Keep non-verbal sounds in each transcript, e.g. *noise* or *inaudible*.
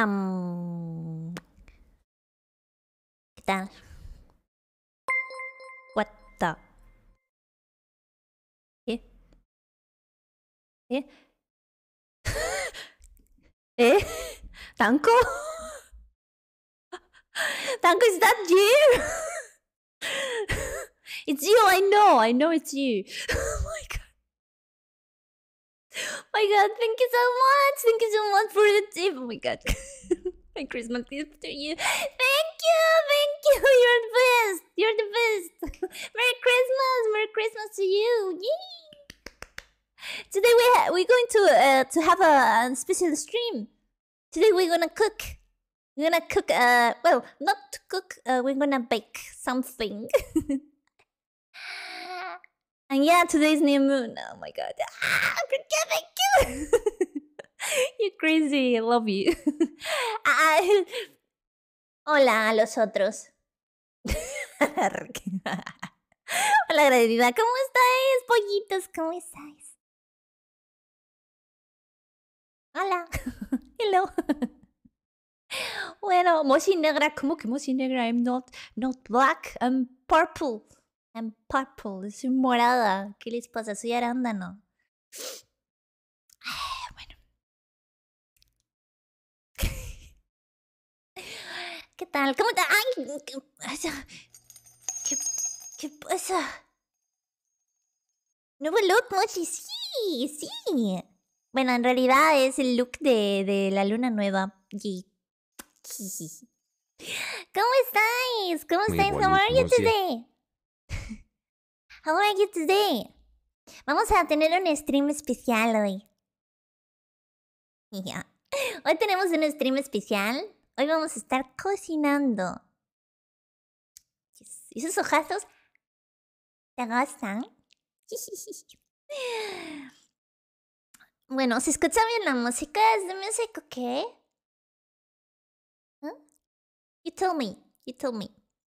Um... ¿Qué tal? What the... ¿Eh? *laughs* ¿Eh? ¿Eh? ¿Tanco? *laughs* Tanko, is that you? *laughs* it's you, I know, I know it's you. *gasps* My god, thank you so much. Thank you so much for the tip. Oh my god. *laughs* my Christmas gift to you. Thank you, thank you. *laughs* You're the best. You're the best. *laughs* Merry Christmas. Merry Christmas to you. Yay. Today we we're going to uh, to have a, a special stream. Today we're gonna cook. We're gonna cook. Uh, well, not cook. Uh, we're gonna bake something. And yeah, today's new moon. Oh my god. Ah, thank you. *laughs* You're crazy. I love you. *laughs* ah, ah *laughs* hola a los otros. hola, agradecida. ¿Cómo estáis, pollitos? ¿Cómo estáis? Hola. Hello. bueno, Moshi Negra. ¿Cómo que Moshi Negra? I'm not, not black. I'm purple. I'm purple, soy morada. ¿Qué les pasa? Soy arándano. Ah, bueno. *laughs* ¿Qué tal? ¿Cómo está? ¡Ay! ¿Qué pasa? ¿Qué, qué pasa? Nuevo look, Mochi. Sí, sí. Bueno, en realidad es el look de, de la luna nueva. *laughs* ¿Cómo estáis? ¿Cómo estáis? ¿Cómo están, ¿Cómo How are you today? Vamos a tener un stream especial hoy. *laughs* Hoy tenemos un stream especial. Hoy vamos a estar cocinando. ¿Y esos ojazos? ¿Te gustan? *laughs* bueno, ¿se escucha bien la música? ¿Es de música qué? ¿Mm? You told me. You told me.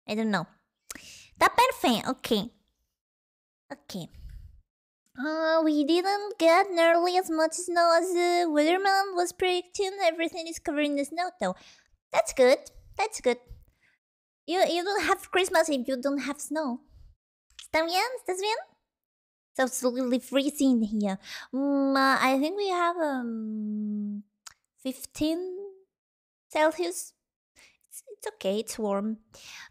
I don't know. Tá perfect. Okay. Okay. Uh, we didn't get nearly as much snow as the uh, weatherman was predicting. Everything is covered in snow, though. That's good. That's good. You, you don't have Christmas if you don't have snow. ¿Está bien? It's absolutely freezing here. Um, uh, I think we have um, 15 Celsius ok, it's warm.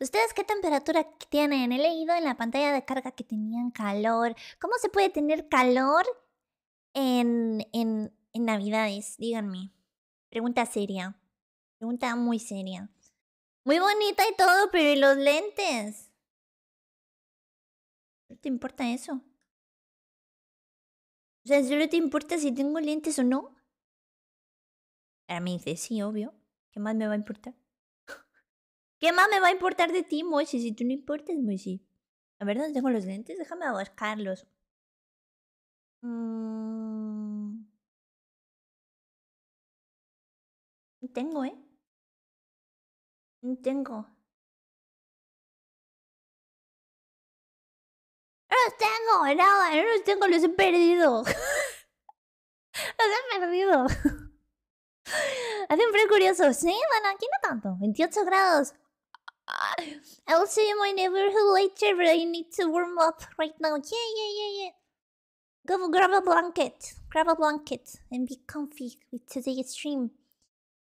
¿Ustedes qué temperatura tienen? He leído en la pantalla de carga que tenían calor. ¿Cómo se puede tener calor en, en, en Navidades? Díganme. Pregunta seria. Pregunta muy seria. Muy bonita y todo, pero ¿y los lentes? ¿No te importa eso? O sea, te importa si tengo lentes o no? Para mí dice, sí, obvio. ¿Qué más me va a importar? ¿Qué más me va a importar de ti, Moisés? Si tú no importas, Moisés. A ver, ¿dónde tengo los lentes? Déjame buscarlos. Mm. tengo, ¿eh? No tengo. ¡No los tengo! ¡No, no los tengo! nada. no los tengo los he perdido! *laughs* ¡Los he perdido! *laughs* Hace un frío curioso. Sí, bueno, aquí no tanto. 28 grados. *sighs* I'll see you my neighborhood later, but I need to warm up right now. Yeah, yeah, yeah, yeah. Go grab a blanket. Grab a blanket and be comfy with today's stream.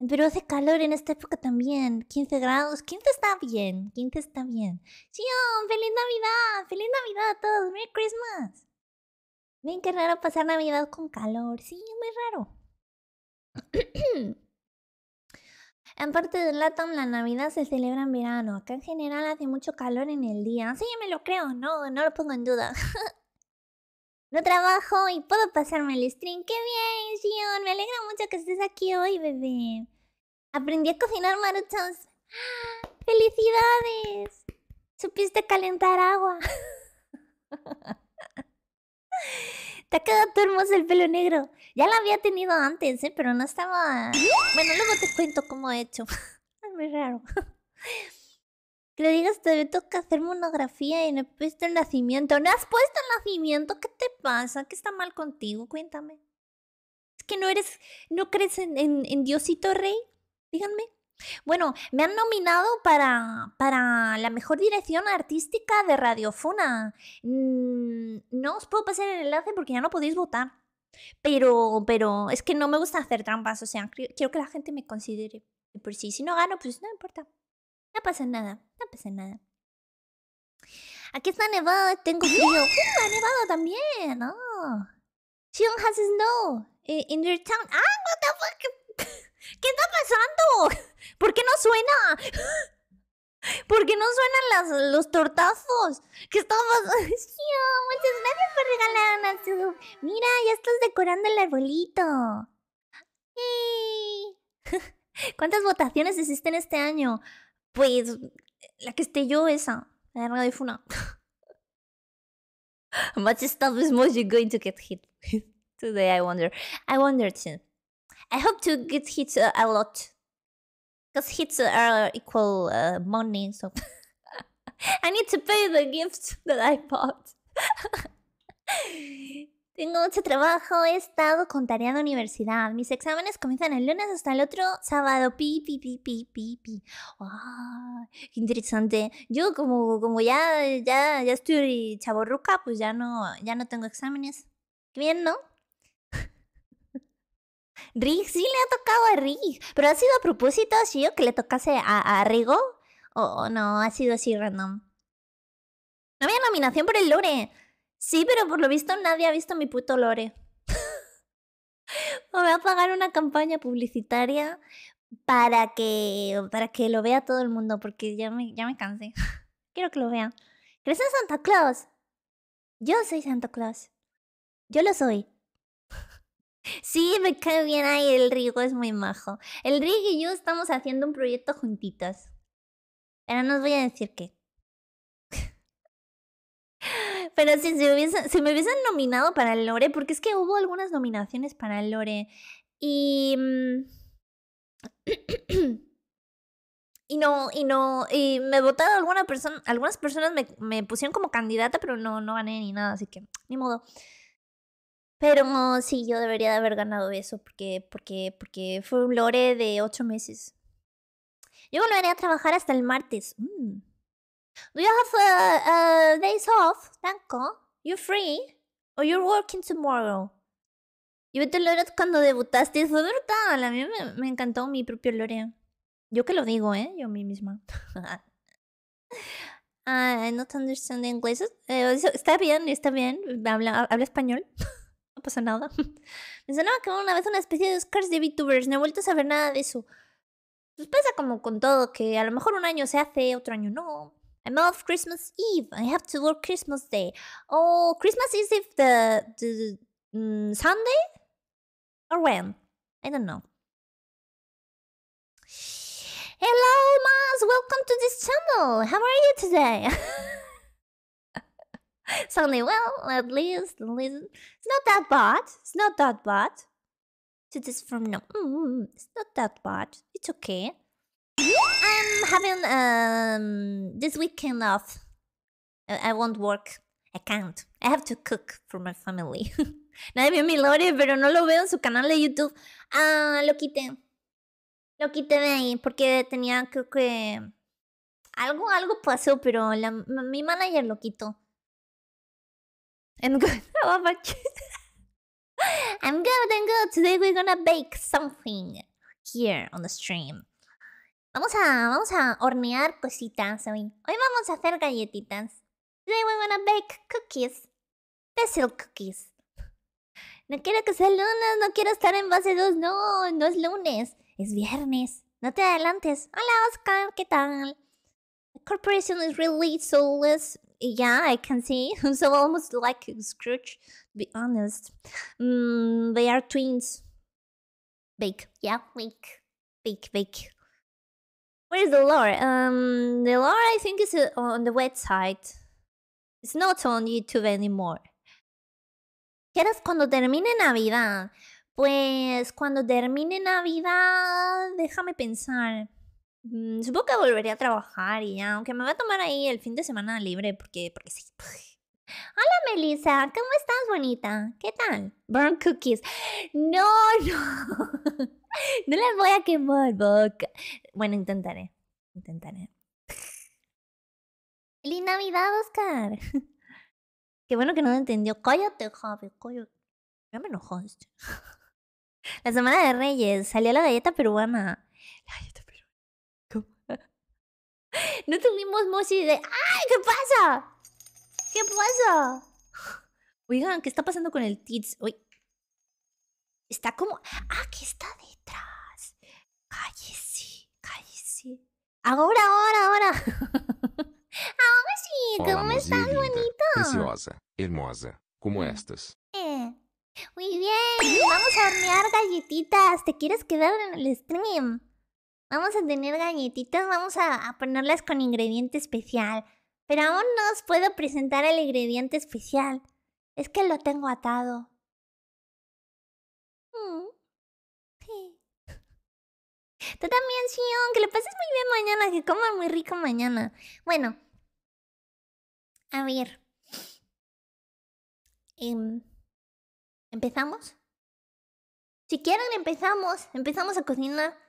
Pero hace calor en esta época también. 15 grados. 15 está bien. 15 está bien. ¡Sion! feliz Navidad. Feliz Navidad a todos. Merry Christmas. Ven qué raro pasar Navidad con calor. Sí, muy raro. *clears throat* En parte de Latam, la Navidad se celebra en verano. Acá en general hace mucho calor en el día. Sí, me lo creo, no, no lo pongo en duda. *laughs* no trabajo y puedo pasarme el stream. ¡Qué bien, Sion! Me alegra mucho que estés aquí hoy, bebé. Aprendí a cocinar maruchos ¡Ah! ¡Felicidades! Supiste calentar agua. *laughs* Te ha quedado hermoso el pelo negro. Ya lo había tenido antes, ¿eh? Pero no estaba... Bueno, luego te cuento cómo he hecho. *laughs* es muy raro. *laughs* que le digas, te toca hacer monografía y no he puesto el nacimiento. ¿No has puesto el nacimiento? ¿Qué te pasa? ¿Qué está mal contigo? Cuéntame. ¿Es que no eres... ¿No crees en, en Diosito Rey? Díganme. Bueno, me han nominado para, para la mejor dirección artística de Radiofona. Mm, no os puedo pasar el enlace porque ya no podéis votar. Pero, pero es que no me gusta hacer trampas, o sea, quiero que la gente me considere. Por si, sí. si no gano, pues no importa. No pasa nada, no pasa nada. Aquí está nevado, tengo frío. ¡Uh, *gasps* ¡Ah, ha nevado también! ¡Oh! ¡No! She has snow eh, in your town. ¡Ah, what the fuck! *laughs* ¿Qué está pasando? ¿Por qué no suena? ¿Por qué no suenan las, los tortazos? ¿Qué está pasando? *laughs* muchas gracias por a tu... Mira, ya estás decorando el arbolito. *laughs* ¿Cuántas votaciones existen este año? Pues la que esté yo, esa. La de Funa. Much stuff is más que going to get hit *laughs* today, I wonder. I wonder too. I hope to get hits uh, a lot. Because hits are equal uh, money, so... *laughs* I need to pay the gift that I bought. *laughs* Tengo mucho trabajo, he estado con tarea de universidad. Mis exámenes comienzan el lunes hasta el otro sábado. Pi, pi, pi, pi, pi, pi. Wow, qué interesante. Yo como, como ya, ya, ya estoy chaborruca, pues ya no, ya no tengo exámenes. Qué bien, ¿no? Rig sí le ha tocado a Rig, pero ha sido a propósito, ¿sí o que le tocase a, a Rigo, o no, ha sido así random. No había nominación por el lore. Sí, pero por lo visto nadie ha visto mi puto lore. *laughs* Me voy a pagar una campaña publicitaria para que, para que lo vea todo el mundo, porque ya me, ya me cansé. *laughs* Quiero que lo vean. ¿Crees en Santa Claus? Yo soy Santa Claus. Yo lo soy. Sí, me cae bien ahí, el Rigo es muy majo. El Rigo y yo estamos haciendo un proyecto juntitas. Pero no os voy a decir qué. *laughs* Pero si, se hubiesen, si me hubiesen nominado para el Lore, porque es que hubo algunas nominaciones para el Lore. Y. Mm, *clears throat* y no, y no, y me votaron alguna persona, algunas personas me, me pusieron como candidata, pero no, no gané ni nada, así que ni modo. Pero sí, yo debería de haber ganado eso porque, porque, porque fue un lore de ocho meses. Yo volveré a trabajar hasta el martes. Mm. Do you have uh, uh, days off, Danko? You free? Or you're working tomorrow? Yo te lore cuando debutaste, fue brutal. A mí me, me encantó mi propio lore. Yo que lo digo, ¿eh? Yo a mí misma. *laughs* No entiendo understand English. Eh, está bien, está bien. Habla, habla español. *laughs* no pasa nada. *laughs* Me sonaba que una vez una especie de Oscars de VTubers, no he vuelto a saber nada de eso. Pues pasa como con todo, que a lo mejor un año se hace, otro año no. I'm off Christmas Eve, I have to work Christmas Day. Oh, Christmas is if the, the, mm, Sunday? Or when? I don't know. Hello, Maz! Welcome to this channel! How are you today? *laughs* suddenly, well, at least, at it's not that bad. It's not that bad. So from no, mm, it's not that bad. It's okay. I'm having um this weekend off. I, won't work. I can't. I have to cook for my family. *laughs* Nadie vio mi lore, pero no lo veo en su canal de YouTube. Ah, lo quité. Lo quité de ahí porque tenía, creo que... Algo, algo pasó, pero la, mi manager lo quitó and *laughs* good. I'm good and good. Today we're gonna bake something here on the stream. Vamos a, vamos a hornear cositas hoy. Hoy vamos a hacer galletitas. Today we're gonna bake cookies. Special cookies. No quiero que sea lunes, no quiero estar en base 2, no, no es lunes, es viernes. No te adelantes. Hola Oscar, ¿qué tal? The corporation is really soulless. yeah, I can see. *laughs* so almost like Scrooge, to be honest. Mm, they are twins. Big, yeah, big, big, big. Where's the lore? Um, the lore I think is uh, on the website. It's not on YouTube anymore. ¿Qué harás cuando termine Navidad? Pues cuando termine Navidad, déjame pensar. Mm, supongo que volveré a trabajar y ya, aunque me va a tomar ahí el fin de semana libre porque, porque sí. *laughs* Pues. Hola Melissa, ¿cómo estás bonita? ¿Qué tal? Burn cookies. No, *laughs* no. No las voy a quemar, boca. Bueno, intentaré. Intentaré. ¡Feliz Navidad, Oscar! *laughs* Qué bueno que no lo entendió. Cállate, Javi, cállate. Ya me enojaste. La semana de Reyes salió la galleta peruana. La galleta peruana. No tuvimos Mochi de... ¡Ay! ¿Qué pasa? ¿Qué pasa? Oigan, ¿qué está pasando con el Tits? Uy. Está como... ¡Ah! ¿Qué está detrás? Cállese, cállese. Ahora, ahora, ahora. *laughs* ahora sí, ¿cómo estás, bonito? hermosa, como mm. estas. Eh, muy bien, vamos a hornear galletitas. ¿Te quieres quedar en el stream? Vamos a tener galletitas, vamos a, ponerlas con ingrediente especial. Pero aún no os puedo presentar el ingrediente especial. Es que lo tengo atado. Mm, sí. *laughs* Tú también, Sion, que le pases muy bien mañana, que comas muy rico mañana. Bueno. A ver. Em, ¿Empezamos? Si quieren, empezamos. Empezamos a cocinar.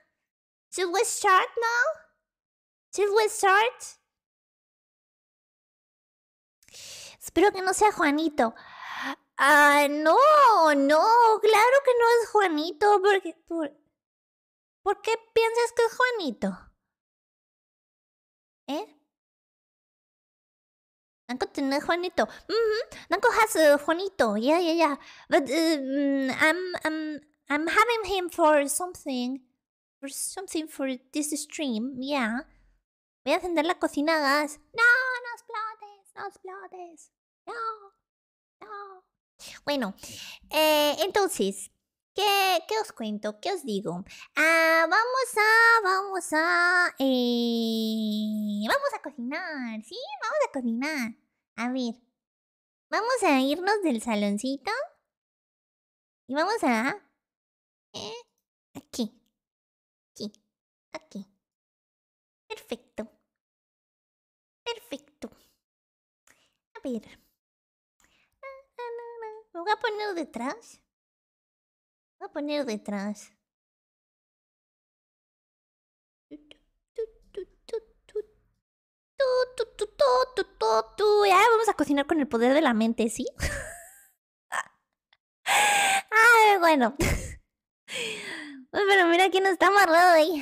Should we start now? Should we start? Espero que no sea Juanito. Ah, no, no, claro que no es Juanito, porque... Por, qué piensas que es Juanito? ¿Eh? ¿No tiene Juanito. Mm-hmm. has eh, Juanito. Yeah, yeah, yeah. But eh, mm, I'm, I'm, I'm having him for something something for this stream, yeah. Voy a encender la cocina a gas. No, no explotes, no explotes. No, no. Bueno, eh, entonces, ¿qué, ¿qué, os cuento? ¿Qué os digo? Ah, vamos a, vamos a, eh, vamos a cocinar, ¿sí? Vamos a cocinar. A ver, vamos a irnos del saloncito y vamos a, eh, aquí. Perfecto. Perfecto. A ver. Me voy a poner detrás. Me voy a poner detrás. Ya vamos a cocinar con el poder de la mente, ¿sí? Ay, bueno. Pero mira quién está amarrado ahí.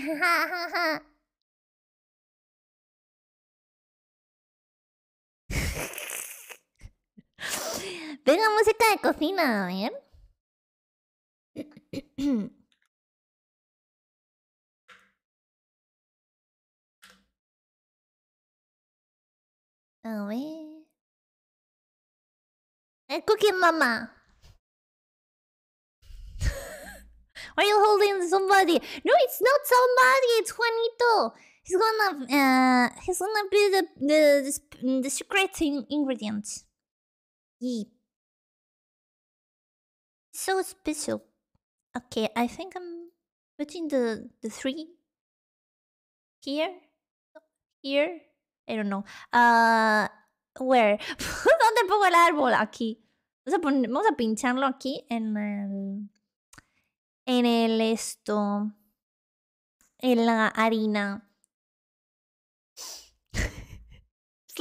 *laughs* Venga, música de cocina, a ver. *clears throat* A ver. cooking mama. *laughs* Are you holding somebody? No, it's not somebody. It's Juanito. He's gonna, uh, he's gonna be the the the, the secret ingredient. So special. Okay, I think I'm putting the, the three here, here, I don't know. Uh, where? *laughs* ¿Dónde pongo el árbol? Aquí. Vamos a, vamos a pincharlo aquí en el, en el esto, en la harina.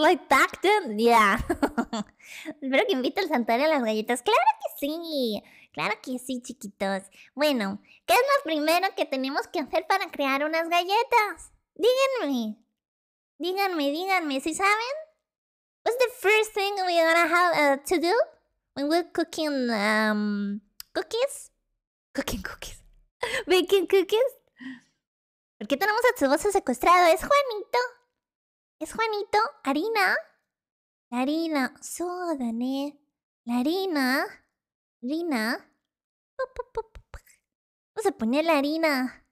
like back then? Yeah. *laughs* Espero que invite al santuario a las galletas. Claro que sí. Claro que sí, chiquitos. Bueno, ¿qué es lo primero que tenemos que hacer para crear unas galletas? Díganme. Díganme, díganme. ¿Sí saben? What's the first thing we're gonna have uh, to do when we're cooking um, cookies? Cooking cookies. *laughs* Baking cookies. ¿Por qué tenemos a tu voz secuestrado? Es Juanito. ¿Es Juanito? ¿Harina? La harina, Soda, La harina. Harina. Vamos a poner la harina.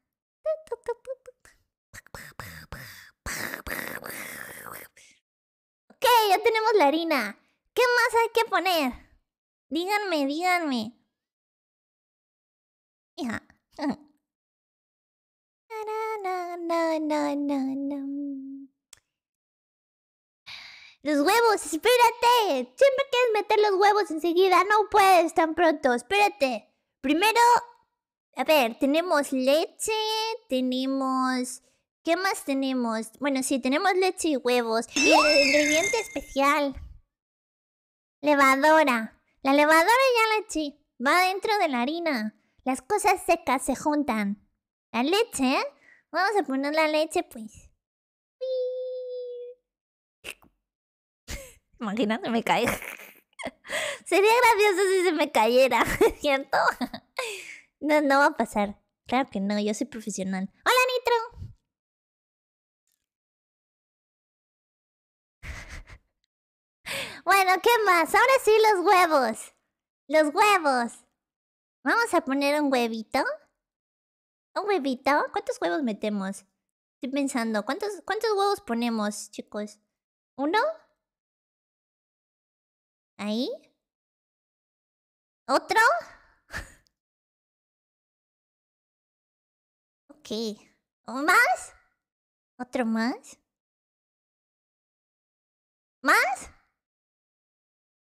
Ok, ya tenemos la harina. ¿Qué más hay que poner? Díganme, díganme. Hija. *laughs* na, na, na, na, los huevos, espérate. Siempre quieres meter los huevos enseguida. No puedes tan pronto. Espérate. Primero, a ver, tenemos leche, tenemos... ¿Qué más tenemos? Bueno, sí, tenemos leche y huevos. Y el ingrediente especial. Levadora. La levadora ya la eché. Va dentro de la harina. Las cosas secas se juntan. La leche, ¿eh? Vamos a poner la leche, pues. Imagínate, me cae. *laughs* Sería gracioso si se me cayera, *laughs* ¿cierto? *laughs* No, no va a pasar. Claro que no, yo soy profesional. ¡Hola, Nitro! Bueno, ¿qué más? Ahora sí, los huevos. Los huevos. Vamos a poner un huevito. ¿Un huevito? ¿Cuántos huevos metemos? Estoy pensando, ¿cuántos, cuántos huevos ponemos, chicos? ¿Uno? Ahí. ¿Otro? *laughs* ok. ¿O más? ¿Otro más? ¿Más?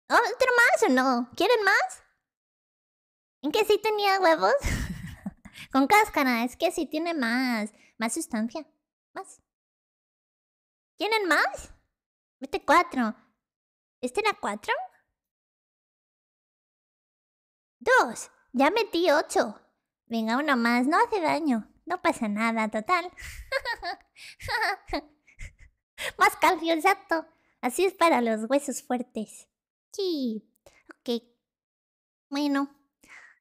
¿Otro más o no? ¿Quieren más? ¿En que sí tenía huevos? *laughs* Con cáscara, es que sí tiene más. Más sustancia. Más. ¿Quieren más? Este cuatro. ¿Este era cuatro? Dos. Ya metí ocho. Venga, uno más. No hace daño. No pasa nada, total. *laughs* más calcio, exacto. Así es para los huesos fuertes. Sí. Ok. Bueno.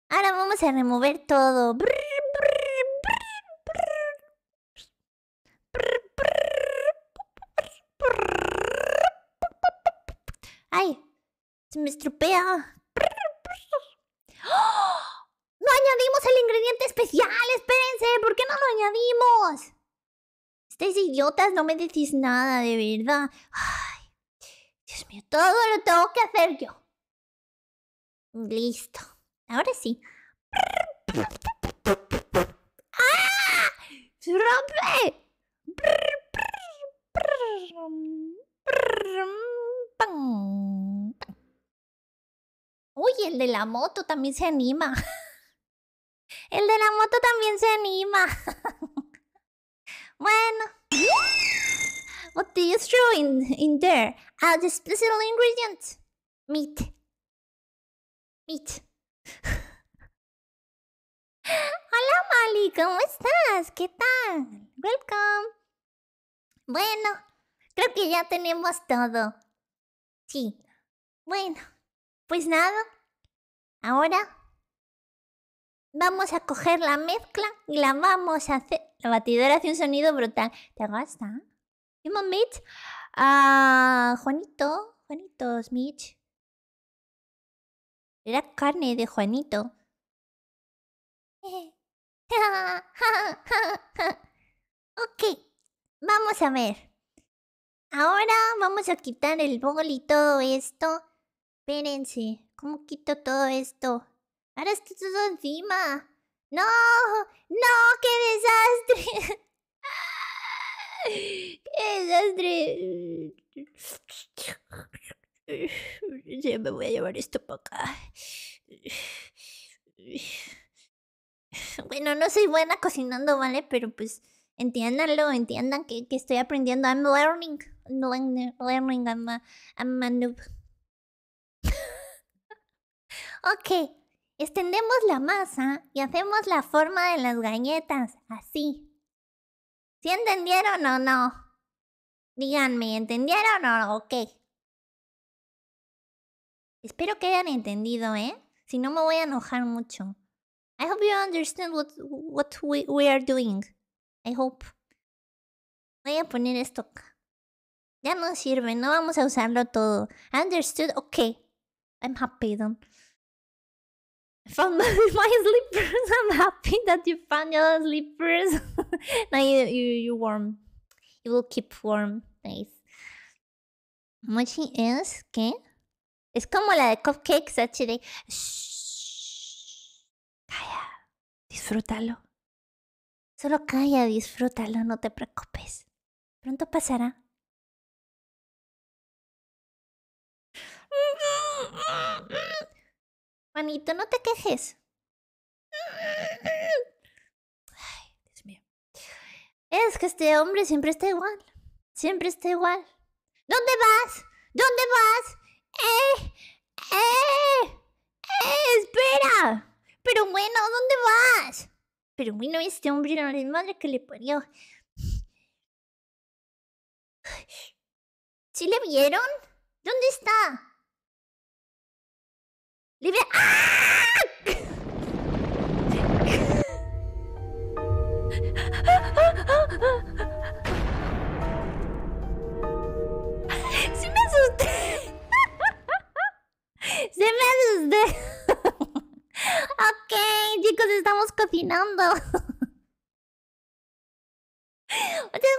Ahora vamos a remover todo. ¡Ay! Se me estropea. *gasps* ¡No añadimos el ingrediente especial! ¡Espérense! ¿Por qué no lo añadimos? Estáis idiotas, no me decís nada, de verdad. Ay, Dios mío, todo lo tengo que hacer yo. Listo. Ahora sí. ¡Ah! ¡Se rompe! ¡Uy, el de la moto también se anima. El de la moto también se anima. Bueno. What do you throw in, in there? Ah, ingredient. Meat. Meat. Hola Molly! ¿cómo estás? ¿Qué tal? Welcome. Bueno, creo que ya tenemos todo. Sí. Bueno. Pues nada, ahora vamos a coger la mezcla y la vamos a hacer. La batidora hace un sonido brutal. ¿Te gusta? Vamos, Mitch, Ah, Juanito, Juanito Mitch? Era carne de Juanito. *laughs* ok, vamos a ver. Ahora vamos a quitar el bol y todo esto. Espérense, ¿cómo quito todo esto? Ahora está todo encima. ¡No! ¡No! ¡Qué desastre! *laughs* ¡Qué desastre! Ya me voy a llevar esto para acá. Bueno, no soy buena cocinando, ¿vale? Pero pues entiéndanlo, entiendan que, estoy aprendiendo. I'm learning. Learning, I'm I'm a noob. Ok, extendemos la masa y hacemos la forma de las galletas, así. ¿Si entendieron o no? Díganme, ¿entendieron o no? Ok. Espero que hayan entendido, ¿eh? Si no, me voy a enojar mucho. I hope you understand what, what we, we are doing. I hope. Voy a poner esto acá. Ya no sirve, no vamos a usarlo todo. Understood? Ok. I'm happy, found *laughs* my slippers. *laughs* I'm happy that you found your slippers. *laughs* now you, you, warm. You will keep warm. Nice. Much es, ¿qué? Es como la de Cupcakes actually. Calla. Disfrútalo. Solo calla, disfrútalo, no te preocupes. Pronto pasará. Manito, no te quejes. Ay, Dios mío. Es que este hombre siempre está igual. Siempre está igual. ¿Dónde vas? ¿Dónde vas? ¡Eh! ¡Eh! eh ¡Espera! Pero bueno, ¿dónde vas? Pero bueno, este hombre era la madre que le ponió. ¿Sí le vieron? ¿Dónde está? ¡Libre! ¡Ah! ¡Sí me asusté! ¡Se me asusté! ok, chicos, estamos cocinando. Muchas gracias,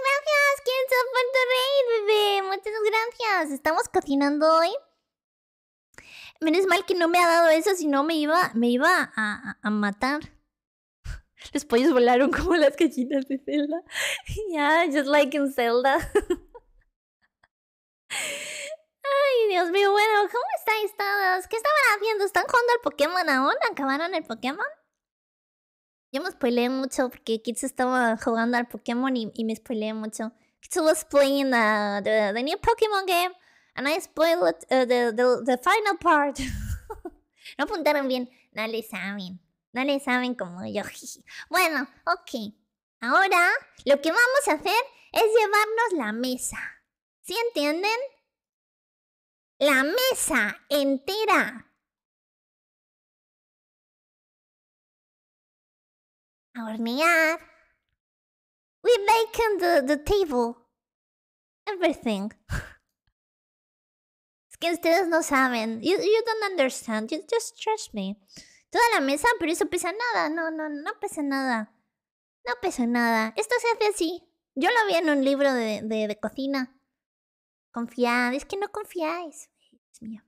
¿quién se Puerto Rey, bebé? Muchas gracias. Estamos cocinando hoy menos mal que no me ha dado eso, si no me iba, me iba a, matar. *laughs* Los pollos volaron como las gallinas de Zelda. *laughs* Yeah, just like in Zelda. *laughs* Ay, Dios mío, bueno, ¿cómo estáis todos? ¿Qué estaban haciendo? ¿Están jugando al Pokémon aún? ¿Acabaron el Pokémon? Yo me spoilé mucho porque Kids estaba jugando al Pokémon y, me spoileé mucho. Kids was playing uh, the, the new Pokémon game and I spoiled uh, the, final part. *laughs* no apuntaron bien, no le saben, no le saben como yo. *laughs* bueno, ok. Ahora lo que vamos a hacer es llevarnos la mesa. ¿Sí entienden? La mesa entera. A hornear. We bacon the table. Everything. *laughs* que ustedes no saben. You, don't understand. just trust me. Toda la mesa, pero eso pesa nada. No, no, no pesa nada. No pesa nada. Esto se hace así. Yo lo vi en un libro de, de, cocina. Confiad, es que no confiáis. es mío.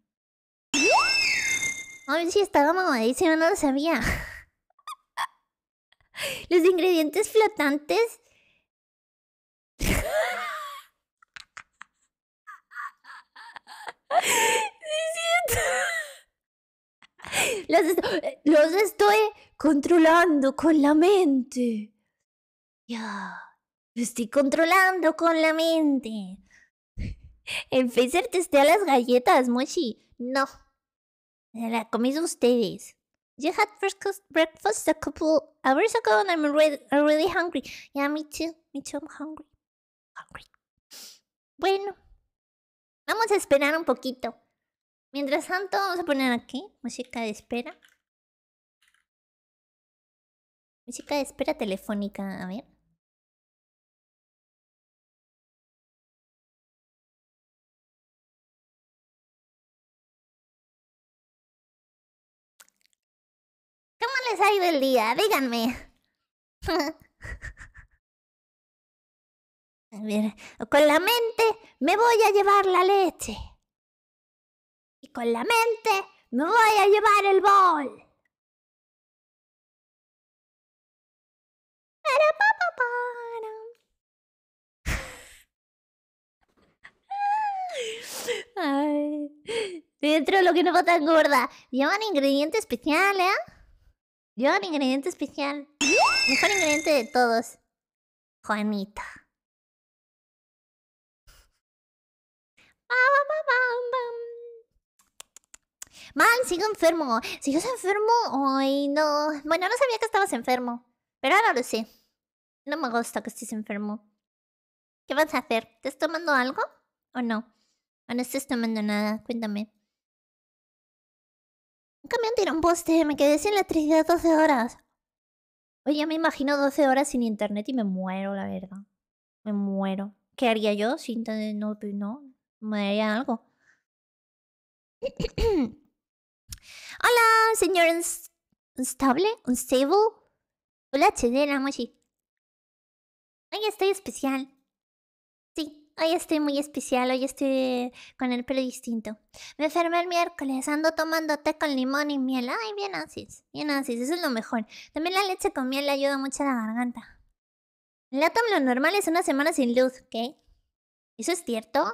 ver *gasps* si estaba mamadísima, no lo sabía. *laughs* Los ingredientes flotantes. *laughs* *laughs* los, los, estoy controlando con la mente. Ya, los estoy controlando con la mente. El Pfizer testea las galletas, Mochi. No. Se la coméis ustedes. You had breakfast a couple hours ago and I'm re really hungry. Yeah, me too. Me too, I'm hungry. Hungry. Bueno. Vamos a esperar un poquito. Mientras tanto, vamos a poner aquí música de espera. Música de espera telefónica, a ver. ¿Cómo les ha ido el día? Díganme. *laughs* con la mente me voy a llevar la leche. Y con la mente me voy a llevar el bol. *laughs* Ay, dentro lo que no va tan gorda. Llevan ingrediente especial, ¿eh? Llevan ingrediente especial. Mejor ingrediente de todos. Juanita. Man, sigo enfermo. ¿Sigues enfermo? Ay, no. Bueno, no sabía que estabas enfermo. Pero ahora lo sé. No me gusta que estés enfermo. ¿Qué vas a hacer? ¿Te ¿Estás tomando algo? ¿O no? ¿O no estás tomando nada? Cuéntame. Un camión tiró un poste. Me quedé sin electricidad 12 horas. Oye, me imagino 12 horas sin internet y me muero, la verdad. Me muero. ¿Qué haría yo sin no, pues no? me darían algo. *clears throat* Hola, señor Unstable, Unstable. Hola, la Mochi. Hoy estoy especial. Sí, hoy estoy muy especial. Hoy estoy con el pelo distinto. Me enfermé el miércoles. Ando tomando té con limón y miel. Ay, bien asis. Bien asis. Eso es lo mejor. También la leche con miel le ayuda mucho a la garganta. El átomo lo normal es una semana sin luz, ¿ok? ¿Eso es cierto?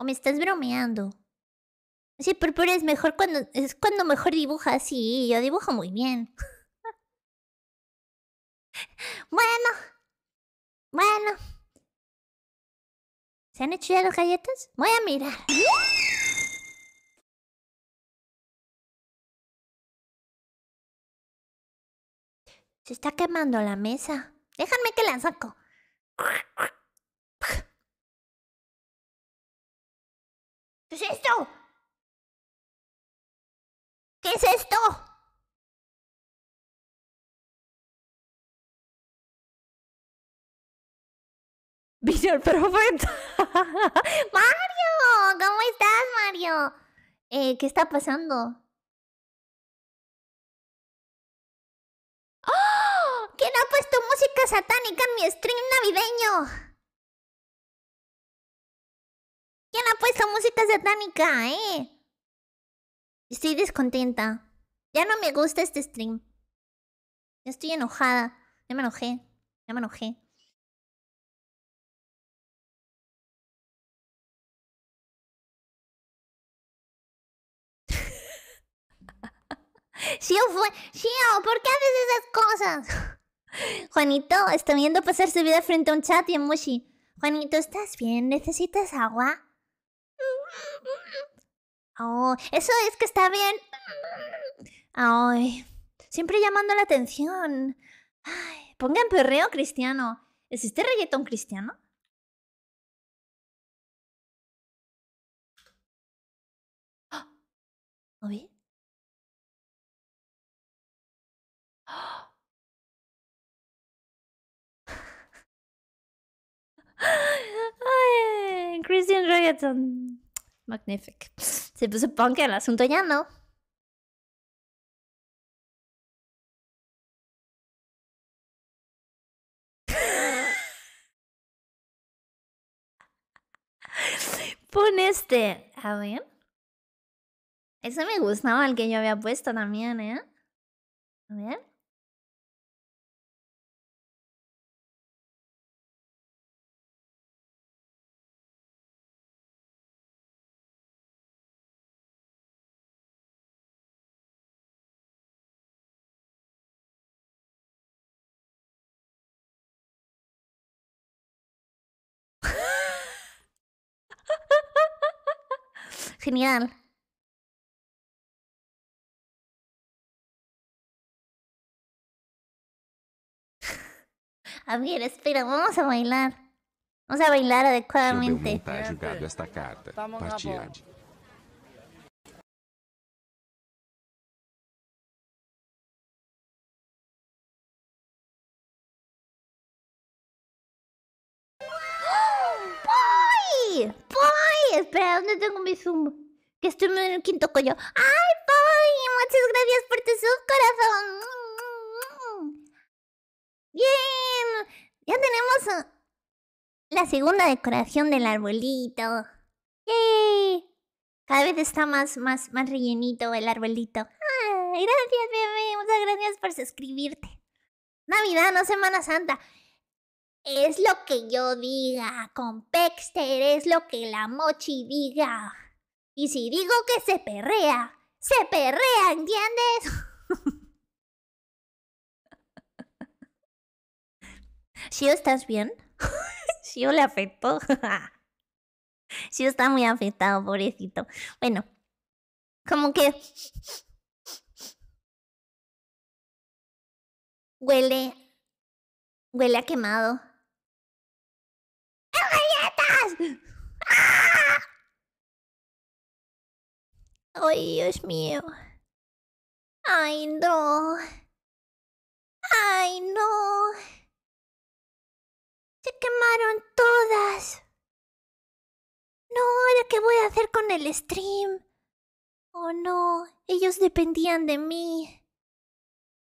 ¿O me estás bromeando? Sí, purpura, es mejor cuando... Es cuando mejor dibuja. Sí, yo dibujo muy bien. *laughs* bueno. Bueno. ¿Se han hecho ya las galletas? Voy a mirar. Se está quemando la mesa. Déjame que la saco. ¿Qué es esto? ¿Qué es esto? Vino el profeta. *laughs* Mario, ¿cómo estás, Mario? Eh, ¿Qué está pasando? ¡Ah! ¿Quién ha puesto música satánica en mi stream navideño? ¿Quién ha puesto música satánica, eh? Estoy descontenta. Ya no me gusta este stream. Ya estoy enojada. Ya me enojé. Ya me enojé. Shio *laughs* fue. Shio, ¿por qué haces esas cosas? *laughs* Juanito, está viendo pasar su vida frente a un chat y a Mushi. Juanito, ¿estás bien? ¿Necesitas agua? Oh, eso es que está bien. Ay, siempre llamando la atención. Ay, pongan perreo cristiano. ¿Existe reggaetón cristiano? ¿Lo ¡Ay! Christian Reggaeton. Magnífico. Se puso punk el asunto ya, ¿no? Pon este. A ver. Ese me gustaba el que yo había puesto también, ¿eh? A ver. genial. A ver, espera, vamos a bailar. Vamos a bailar adecuadamente. Eu a bailar. gato esta carta. ¿dónde tengo mi Zoom? Que estoy en el quinto cuello ¡Ay, Poi, Muchas gracias por tu sub, corazón. ¡Bien! Ya tenemos uh, la segunda decoración del arbolito. ¡Yay! Cada vez está más, más, más rellenito el arbolito. ¡Ay, gracias, bebé! Muchas gracias por suscribirte. Navidad, no Semana Santa. Es lo que yo diga, con Pexter es lo que la mochi diga. Y si digo que se perrea, se perrea, ¿entiendes? o *laughs* estás bien? ¿Shio *laughs* le afectó? Shio *laughs* está muy afectado, pobrecito. Bueno, como que huele, huele a quemado galletas! ¡Ah! ¡Ay, Dios mío! ¡Ay, no! ¡Ay, no! ¡Se quemaron todas! No, ¿ahora qué voy a hacer con el stream? Oh no, ellos dependían de mí.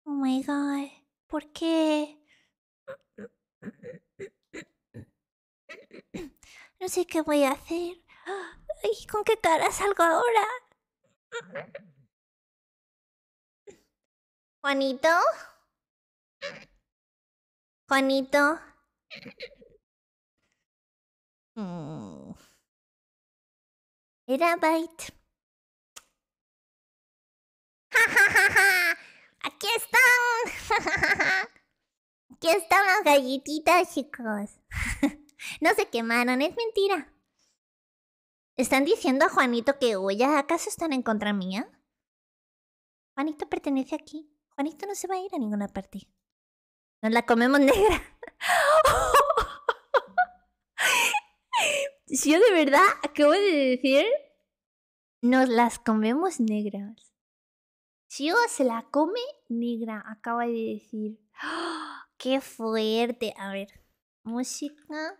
Oh my god, ¿por qué? No sé qué voy a hacer. Ay, con qué cara salgo ahora? Juanito. Juanito. Mm. Era ¡Ja, ja, ja, aquí están! *laughs* Aquí están las galletitas, chicos. *laughs* No se quemaron, es mentira. ¿Están diciendo a Juanito que ellas ¿Acaso están en contra mía? Juanito pertenece aquí. Juanito no se va a ir a ninguna parte. Nos la comemos *laughs* negra. Si Yo de verdad acabo de decir, nos las comemos negras. Si Yo se la come negra, acaba de decir. *gasps* ¡Qué fuerte! A ver, música.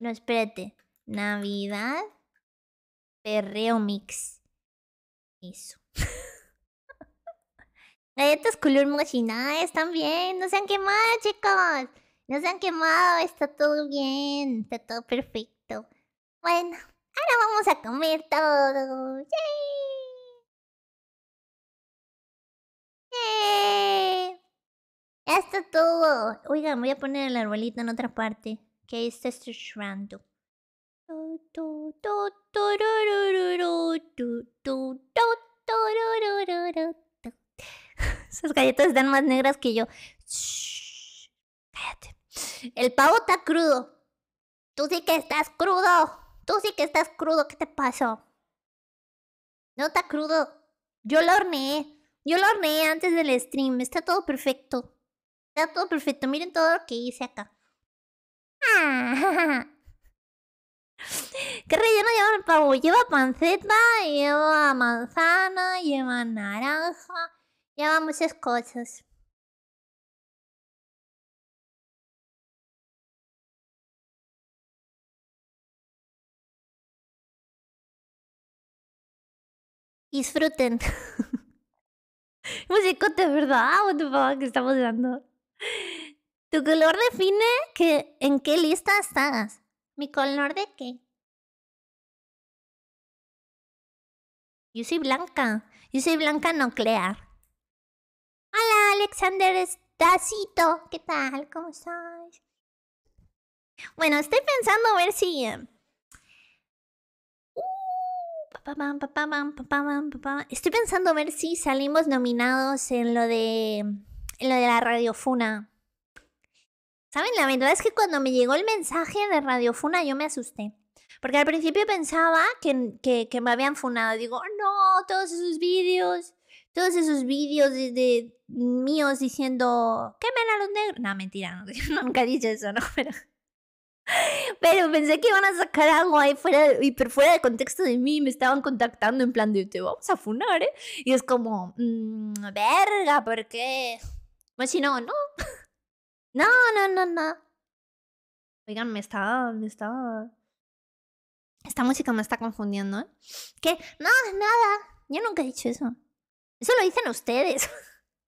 No, espérate. Navidad, perreo mix. Eso. *laughs* Galletas color mochinada están bien. No se han quemado, chicos. No se han quemado. Está todo bien. Está todo perfecto. Bueno, ahora vamos a comer todo. ¡Yay! ¡Yay! Ya está todo. Oigan, voy a poner el arbolito en otra parte que está estrechando. *laughs* Esas galletas están más negras que yo. cállate. El pavo está crudo. Tú sí que estás crudo. Tú sí que estás crudo. ¿Qué te pasó? No está crudo. Yo lo horneé. Yo lo horneé antes del stream. Está todo perfecto. Está todo perfecto. Miren todo lo que hice acá. Ah. *laughs* ¿Qué relleno lleva el pavo? Lleva panceta, lleva manzana, lleva naranja, lleva muchas cosas. Disfruten. de *laughs* ¿verdad? What the estamos dando. Tu color define que en qué lista estás. ¿Mi color de qué? Yo soy blanca. Yo soy blanca nuclear. Hola, Alexander Estacito. ¿Qué tal? ¿Cómo estás? Bueno, estoy pensando a ver si... estoy pensando a ver si salimos nominados en lo de... En lo de la radiofuna. Saben, la verdad es que cuando me llegó el mensaje de Radio Funa yo me asusté. Porque al principio pensaba que, que, me habían funado. Digo, no, todos esos vídeos, todos esos vídeos de, míos diciendo, qué a los negros. No, mentira, no, *laughs* nunca he dicho eso, ¿no? Pero, *laughs* pero pensé que iban a sacar algo ahí fuera, hiper fuera de contexto de mí. Me estaban contactando en plan de, te vamos a funar, ¿eh? Y es como, mm, verga, ¿por qué? Pues si no, no. *laughs* No, no, no, no. Oigan, me está, me está... Esta música me está confundiendo, ¿eh? Que, no, nada. Yo nunca he dicho eso. Eso lo dicen ustedes.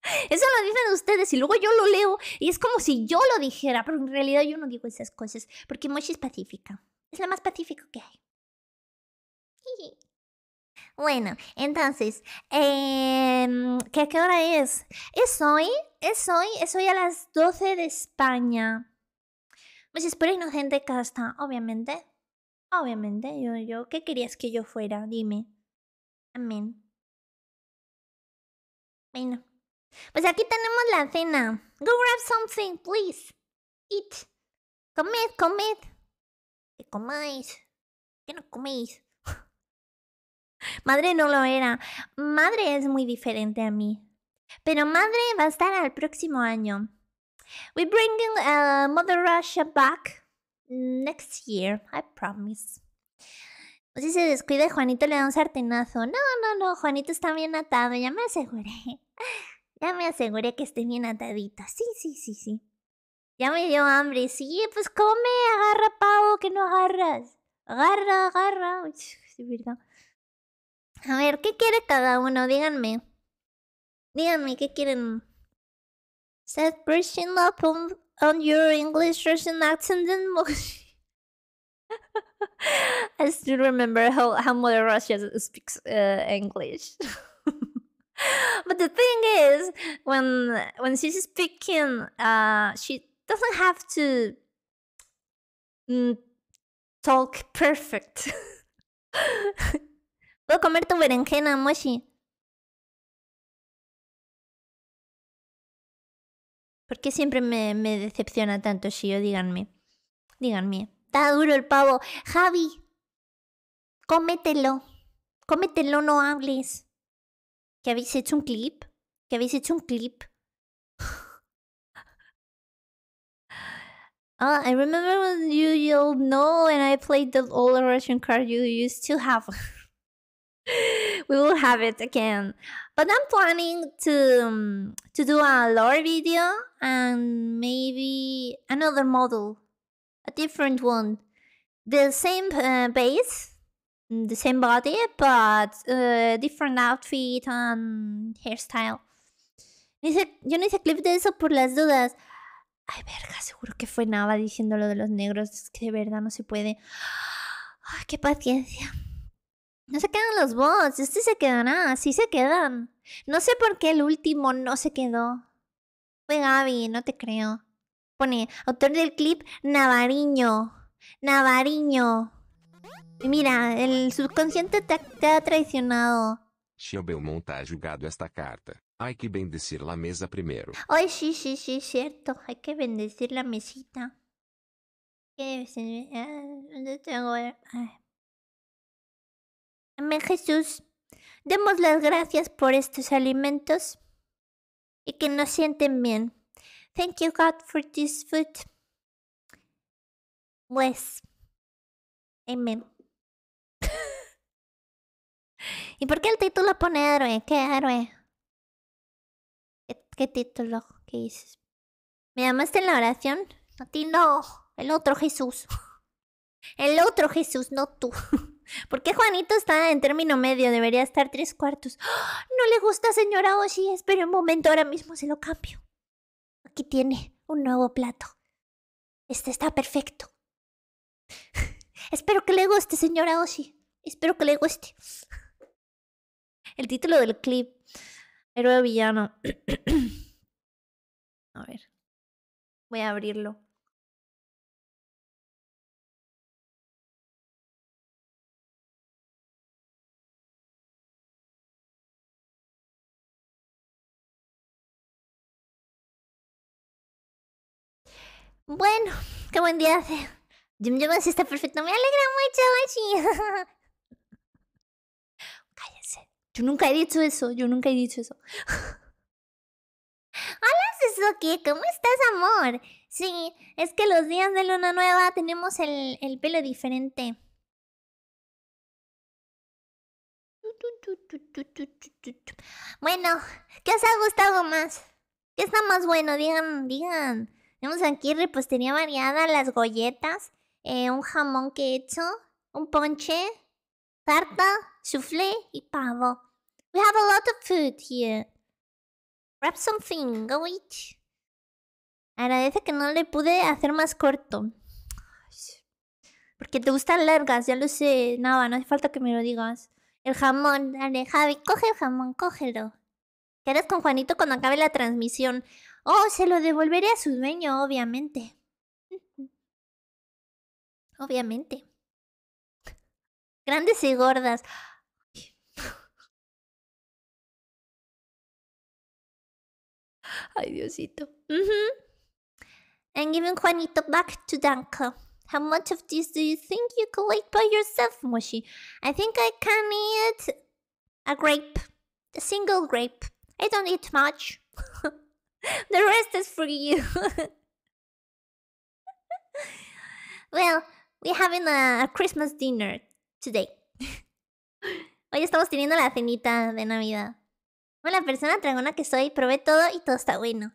*laughs* Eso lo dicen ustedes y luego yo lo leo y es como si yo lo dijera, pero en realidad yo no digo esas cosas porque Mochi es pacífica. Es la más pacífica que hay. Bueno, entonces, em, ¿qué hora es? Es hoy es hoy, es hoy a las 12 de España. Pues espero inocente casta, obviamente. Obviamente, yo, yo, ¿qué querías que yo fuera? Dime. Amén. Bueno. Pues aquí tenemos la cena. Go grab something, please. Eat. Comed, comed. Que comáis. Que no coméis. *laughs* Madre no lo era. Madre es muy diferente a mí. Pero madre va a estar al próximo año. We bringing uh, Mother Russia back next year, I promise. Si pues se descuide, Juanito le da un sartenazo. No, no, no, Juanito está bien atado, ya me aseguré. *laughs* Ya me aseguré que esté bien atadita. Sí, sí, sí, sí. Ya me dio hambre. Sí, pues come, agarra pavo que no agarras. Agarra, agarra. Uy, verdad. A ver, ¿qué quiere cada uno? Díganme. Liam, kikirin. Set brushing up on, on your English Russian accent and *laughs* I still remember how, how Mother Russia speaks uh, English. *laughs* but the thing is, when when she's speaking, uh, she doesn't have to mm, talk perfect. to comer tu berenjena, Moshi. ¿Por qué siempre me, decepciona tanto Shio? Díganme. Díganme. Está duro el pavo. Javi, cómetelo. Cómetelo, no hables. ¿Que habéis hecho un clip? ¿Que habéis hecho un clip? *sighs* Ah, I remember when you yelled no and I played the old Russian card you used to have. *laughs* we will have it again. But I'm planning to um, to do a lore video and maybe another model, a different one, the same uh, base, mm, the same body, but uh, different outfit and hairstyle. yo no sé clip de eso por las dudas. Ay, verga, seguro que fue Nava diciendo lo de los negros. Es que de verdad no se puede. Ay, qué paciencia. No se quedan los bots, este se quedará, sí se quedan. No sé por qué el último no se quedó. Fue Gaby, no te creo. Pone, autor del clip, Navariño. Navariño. Mira, el subconsciente te, ha traicionado. Shio Belmont ha jugado esta carta. Hay que bendecir la mesa primero. Ay, sí, sí, sí, cierto. Hay que bendecir la mesita. ¿Qué? Ah, ¿Dónde tengo? Ay. Ah, Amén Jesús, demos las gracias por estos alimentos y que nos sienten bien. Thank you God for this food. Pues, amén. ¿Y por qué el título pone héroe? ¿Qué héroe? ¿Qué, título? ¿Qué dices? ¿Me llamaste en la oración? A ti no, el otro Jesús. *laughs* El otro Jesús, no tú. *laughs* ¿Por qué Juanito está en término medio? Debería estar tres cuartos. ¡Ah! No le gusta, señora Oshi. Espere un momento, ahora mismo se lo cambio. Aquí tiene un nuevo plato. Este está perfecto. *laughs* Espero que le guste, señora Oshi. Espero que le guste. El título del clip. Héroe villano. *clears throat* a ver. Voy a abrirlo. Bueno, qué buen día hace. Jim Jones está perfecto. Me alegra mucho, Washi. *laughs* Cállense. Yo nunca he dicho eso. Yo nunca he dicho eso. *laughs* Hola, Suzuki. ¿Cómo estás, amor? Sí, es que los días de luna nueva tenemos el, el pelo diferente. Bueno, ¿qué os ha gustado más? ¿Qué está más bueno? Digan, digan. Tenemos aquí repostería variada, las golletas, eh, un jamón que he hecho, un ponche, tarta, soufflé y pavo. We have a lot of food here. Grab something, go eat. Agradece que no le pude hacer más corto. Porque te gustan largas, ya lo sé. Nada, no hace falta que me lo digas. El jamón, dale, Javi, coge el jamón, cógelo. harás con Juanito cuando acabe la transmisión. Oh, se lo devolveré a su dueño, obviamente. Obviamente. Grandes y gordas. Ay, Diosito. Mm -hmm. giving Juanito back to Danko. How much of this do you think you could eat by yourself, Moshi? I think I can eat a grape. A single grape. I don't eat much. *laughs* The rest is for you. well, we're having a, Christmas dinner today. Hoy estamos teniendo la cenita de Navidad. la persona dragona que soy, probé todo y todo está bueno.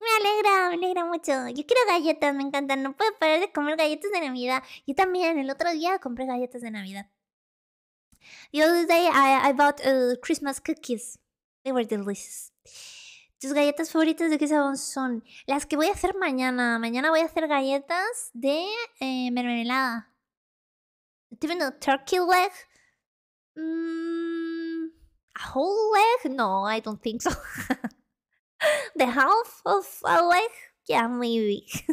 Me alegra, me alegra mucho. Yo quiero galletas, me encantan. No puedo parar de comer galletas de Navidad. Yo también, el otro día compré galletas de Navidad. The other day I, I bought uh, Christmas cookies. They were delicious. ¿Tus galletas favoritas de qué sabor son? Las que voy a hacer mañana. Mañana voy a hacer galletas de eh, mermelada. a turkey leg? Mm, a whole leg? No, I don't think so. *laughs* the half of a leg? Yeah, maybe. *laughs*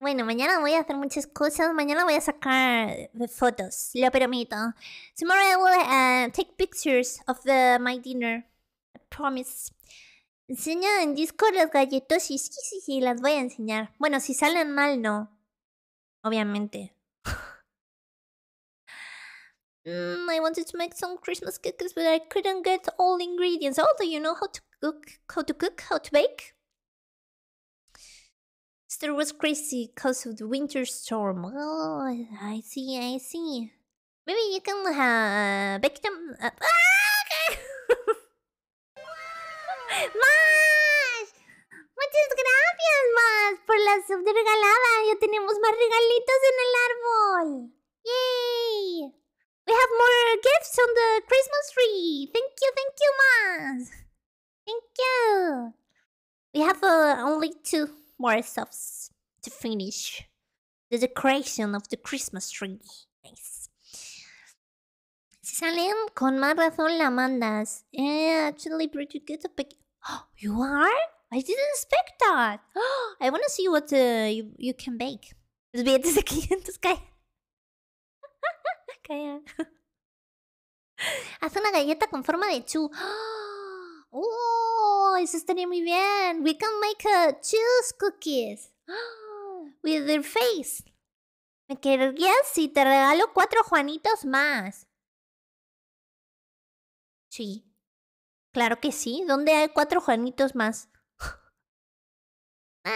Bueno, mañana voy a hacer muchas cosas. Mañana voy a sacar fotos, lo prometo. Tomorrow I will eh, take pictures of the, my dinner. Promise. Enseña en disco las galletas y sí, sí, sí, las voy a enseñar. Bueno, si salen mal, no. Obviamente. *laughs* Mm, I wanted to make some Christmas cookies, but I couldn't get all the ingredients. Oh, you know how to cook, how to cook, how to bake? Esther was crazy because of the winter storm. Oh, I see, I see. Maybe you can uh, bake them. Ah, *laughs* ok ¡Más! Muchas gracias, Más, por la sub de regalada. Ya tenemos más regalitos en el árbol. ¡Yay! We have more gifts on the Christmas tree. Thank you, thank you, más. Thank you. We have uh, only two more stuffs to finish. The decoration of the Christmas tree. Nice. Si salen con más razón la mandas. Eh, actually pretty good. Oh, *gasps* you are? I didn't expect that. Oh, *gasps* I want to see what uh, you, you can bake. Los billetes de 500 caen. *laughs* caen. *laughs* Haz una galleta con forma de chu. *gasps* Oh, eso estaría muy bien. We can make a uh, cookies with their face. ¿Me querrías si te regalo cuatro Juanitos más? Sí. Claro que sí. ¿Dónde hay cuatro Juanitos más? *laughs*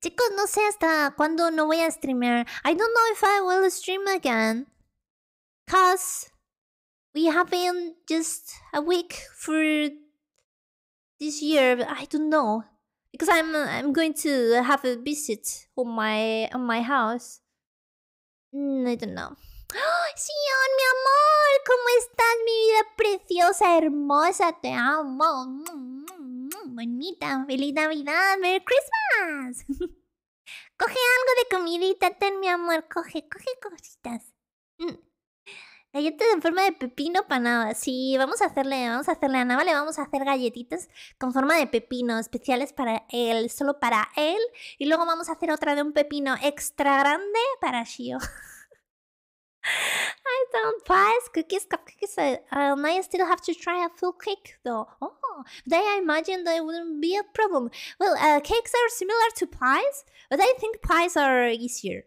Chicos, no sé hasta cuándo no voy a streamear. I don't know if I will stream again. Cause we have been just a week for this year. I don't know. Because I'm I'm going to have a visit on my my house. Mm, I don't know mi amor. ¿Cómo estás, mi vida preciosa, hermosa? Te amo. bonita, feliz Navidad, Merry Christmas. *laughs* coge algo de comidita, ten mi amor, coge, coge cositas. Mm. Galletas en forma de pepino para Nava. Sí, vamos a hacerle, vamos a hacerle a Nava, le vamos a hacer galletitas con forma de pepino, especiales para él, solo para él. Y luego vamos a hacer otra de un pepino extra grande para Shio. *laughs* I don't buy cookies, cupcakes. And I still have to try a full cake though. Oh, then I that there wouldn't be a problem. Well, uh, cakes are similar to pies, but I think pies are easier.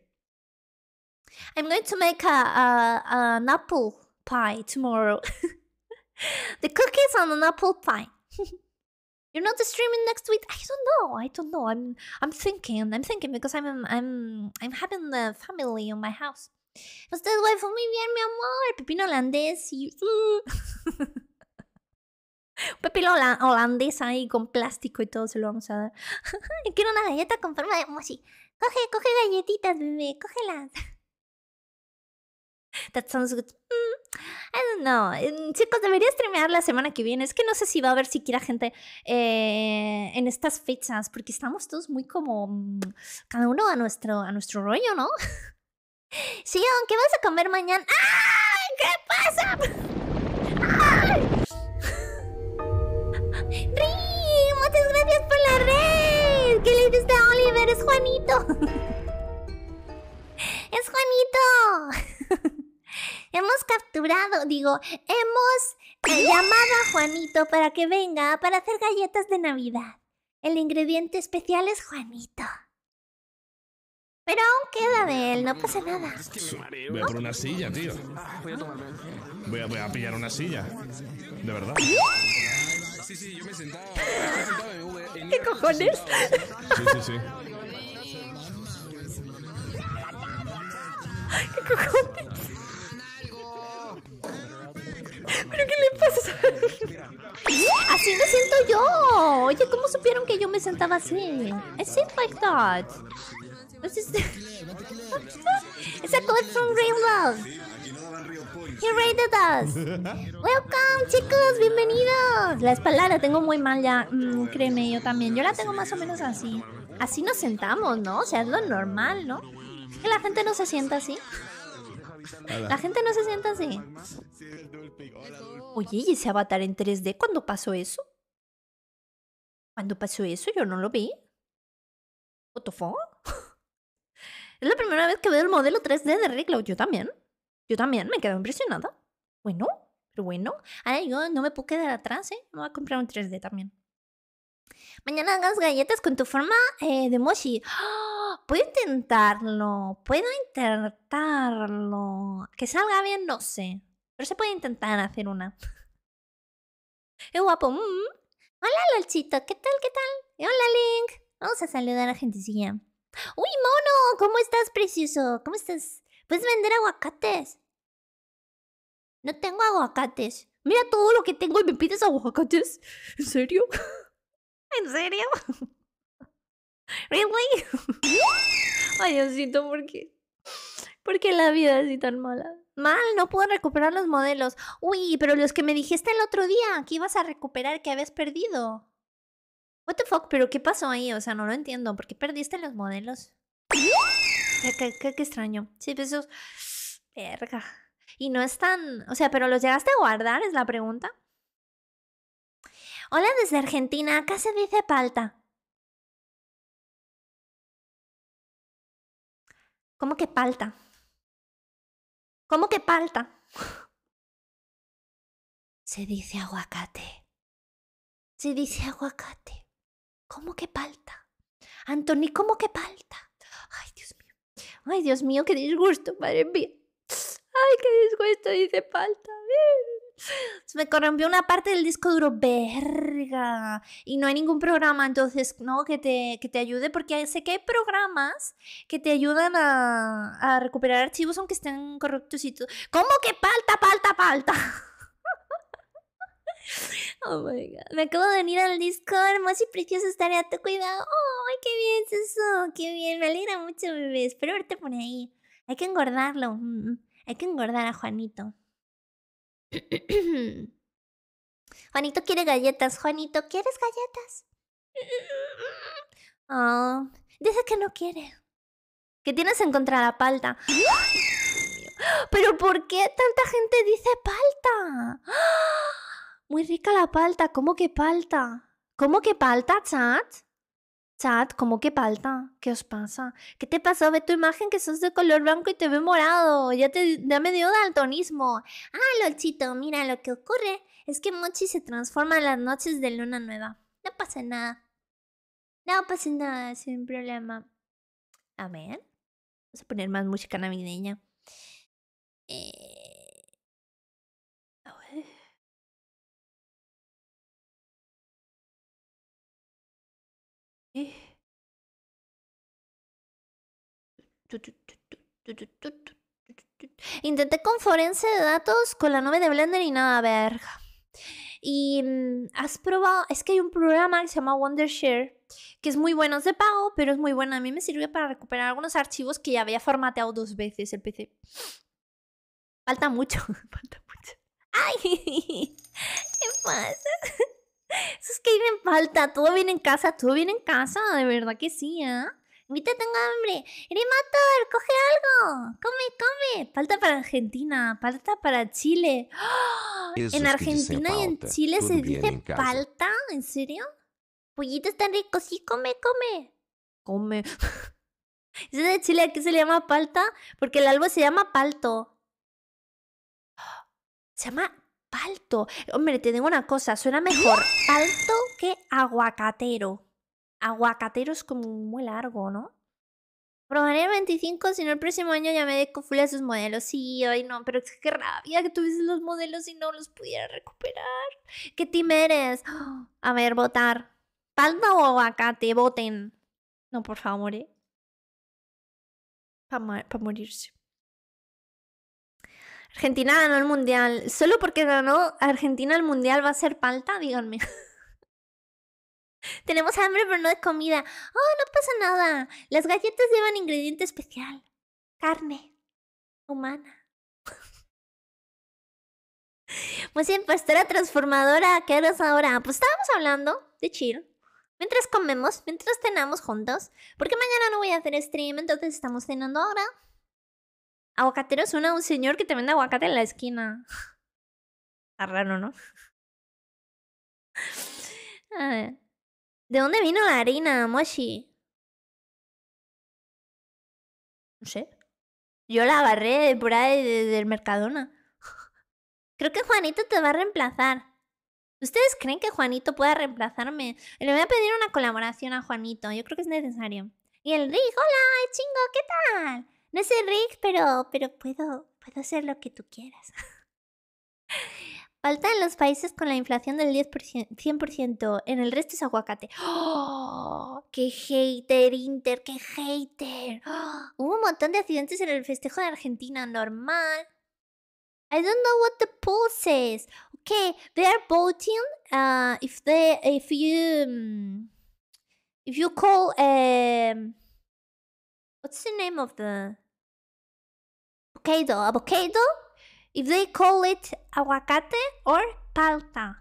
I'm going to make a, a an apple pie tomorrow. *laughs* the cookies on an apple pie. *laughs* You're not streaming next week. I don't know. I don't know. I'm I'm thinking. I'm thinking because I'm I'm I'm having a family in my house. Usted, güey, fue muy bien, mi amor. Pepino holandés y... *laughs* Pepino holandés ahí con plástico y todo se lo vamos a dar. *laughs* Quiero una galleta con forma de mochi. Coge, coge galletitas, bebé, cógelas. *laughs* That sounds good. I don't know. Chicos, debería streamear la semana que viene. Es que no sé si va a haber siquiera gente eh, en estas fechas, porque estamos todos muy como mm, cada uno a nuestro, a nuestro rollo, ¿no? Sion, ¿qué vas a comer mañana? ¡Ay! ¿Qué pasa? *laughs* ¡Ri! ¡Muchas gracias por la red! ¿Qué le dices a Oliver? ¡Es Juanito! *laughs* ¡Es Juanito! *laughs* hemos capturado, digo, hemos llamado a Juanito para que venga para hacer galletas de Navidad. El ingrediente especial es Juanito. Pero aún queda de él, no pasa nada. Voy a por una silla, tío. Ah, voy a, voy a pillar una silla. De verdad. Sí, sí, yo me ¿Qué cojones? Sí, sí, sí. ¿Qué cojones? ¿Pero qué le pasa? así me siento yo. Oye, ¿cómo supieron que yo me sentaba así? Es like that it's from *laughs* Real Love. He rated us. Welcome, chicos, bienvenidos. La espalda la tengo muy mal ya. Mm, créeme, yo también. Yo la tengo más o menos así. Así nos sentamos, ¿no? O sea, es lo normal, ¿no? Que la gente no se sienta así. La gente no se sienta así. Oye, ¿y ese avatar en 3D? ¿Cuándo pasó eso? ¿Cuándo pasó eso? Yo no lo vi. ¿What es la primera vez que veo el modelo 3D de Ricklow. Yo también. Yo también me quedo impresionada. Bueno, pero bueno. Ahora yo no me puedo quedar atrás, ¿eh? Me voy a comprar un 3D también. Mañana hagas galletas con tu forma eh, de mochi. ¡Ah! Puedo intentarlo. Puedo intentarlo. Que salga bien, no sé. Pero se puede intentar hacer una. *laughs* ¡Qué guapo! Mm. Hola, Lolchito. ¿Qué tal? ¿Qué tal? Hola, Link. Vamos a saludar a la gentecilla. ¡Uy, mono! ¿Cómo estás, precioso? ¿Cómo estás? ¿Puedes vender aguacates? No tengo aguacates. Mira todo lo que tengo y me pides aguacates. ¿En serio? *laughs* ¿En serio? *laughs* ¿Really? *laughs* Ay, Diosito, ¿por qué? ¿Por qué la vida es así tan mala? Mal, no puedo recuperar los modelos. Uy, pero los que me dijiste el otro día que ibas a recuperar que habías perdido. What the fuck, pero ¿qué pasó ahí? O sea, no lo entiendo. ¿Por qué perdiste los modelos? Qué, extraño. Sí, pues Verga. Y no están... O sea, ¿pero los llegaste a guardar? Es la pregunta. Hola desde Argentina. Acá se dice palta. ¿Cómo que palta? ¿Cómo que palta? Se dice aguacate. Se dice aguacate. ¿Cómo que falta, Anthony, ¿cómo que falta? Ay, Dios mío. Ay, Dios mío, qué disgusto, madre mía. Ay, qué disgusto, dice falta. Se me corrompió una parte del disco duro, verga. Y no hay ningún programa, entonces, ¿no? Que te, ayude, porque sé que hay programas que te ayudan a, recuperar archivos aunque estén corruptos y todo. ¿Cómo que falta, falta, falta? *laughs* Oh my god. Me acabo de venir al Discord. Más y precioso estaré a tu cuidado. ¡Ay, qué bien, eso ¡Qué bien! Me alegra mucho, bebé. Espero verte por ahí. Hay que engordarlo. Mm, mm. Hay que engordar a Juanito. *clears throat* Juanito quiere galletas. Juanito, ¿quieres galletas? *clears throat* Oh, dice que no quiere. Que tienes en contra la palta. *gasps* Pero ¿por qué tanta gente dice palta? Muy rica la palta, ¿cómo que palta? ¿Cómo que palta, chat? Chat, ¿cómo que palta? ¿Qué os pasa? ¿Qué te pasó? Ve tu imagen que sos de color blanco y te ve morado. Ya, te, ya me dio daltonismo. Ah, Lolchito, mira, lo que ocurre es que Mochi se transforma en las noches de luna nueva. No pasa nada. No pasa nada, sin problema. A ver. Vamos a poner más música navideña. Eh, Intenté con Forense de datos con la nube de Blender y nada, verga. Y has probado, es que hay un programa que se llama Wondershare, que es muy bueno, es de pago, pero es muy bueno. A mí me sirve para recuperar algunos archivos que ya había formateado dos veces el PC. Falta mucho, falta mucho. ¡Ay! ¿Qué pasa? Eso es que viene en falta, todo viene en casa, todo viene en casa, de verdad que sí, ¿eh? ¿ah? Ahorita tengo hambre. Eremator, coge algo. Come, come. Falta para Argentina, falta para Chile. ¡Ah! En Argentina y en Chile se dice palta, ¿en serio? Pollitos tan rico. sí, come, come. Come. *laughs* ¿Ese de Chile aquí se le llama palta? Porque el albo se llama palto. *gasps* Se llama Palto. Hombre, te digo una cosa, suena mejor palto que aguacatero. Aguacatero es como muy largo, ¿no? Probaré el 25, si no el próximo año ya me full a sus modelos. Sí, hoy no, pero qué rabia que tuviese los modelos y no los pudiera recuperar. ¿Qué timeres eres? *gasps* a ver, votar. Palto o aguacate? Voten. No, por favor, eh. Para morirse. Argentina ganó el mundial. Solo porque ganó Argentina el mundial va a ser palta, díganme. *laughs* Tenemos hambre, pero no de comida. Oh, no pasa nada. Las galletas llevan ingrediente especial: carne humana. *laughs* Pues bien, pastora transformadora, ¿qué eres ahora? Pues estábamos hablando de chill. Mientras comemos, mientras cenamos juntos. Porque mañana no voy a hacer stream, entonces estamos cenando ahora. Aguacatero suena a un señor que te vende aguacate en la esquina. Está raro, ¿no? *laughs* A ver. ¿De dónde vino la harina, Moshi? No sé. Yo la barré por ahí del Mercadona. *laughs* Creo que Juanito te va a reemplazar. ¿Ustedes creen que Juanito pueda reemplazarme? Le voy a pedir una colaboración a Juanito. Yo creo que es necesario. Y el Rick, hola, chingo, ¿qué tal? no sé Rick, pero, pero puedo, puedo hacer lo que tú quieras. *laughs* Falta en los países con la inflación del 10%, 100%, en el resto es aguacate. ¡Oh! ¡Qué hater, Inter! ¡Qué hater! *gasps* Hubo un montón de accidentes en el festejo de Argentina, normal. I don't know what the poll says. Okay, they voting uh, if they if you mm, if you call eh, what's the name of the avocado, avocado, if they call it aguacate or palta.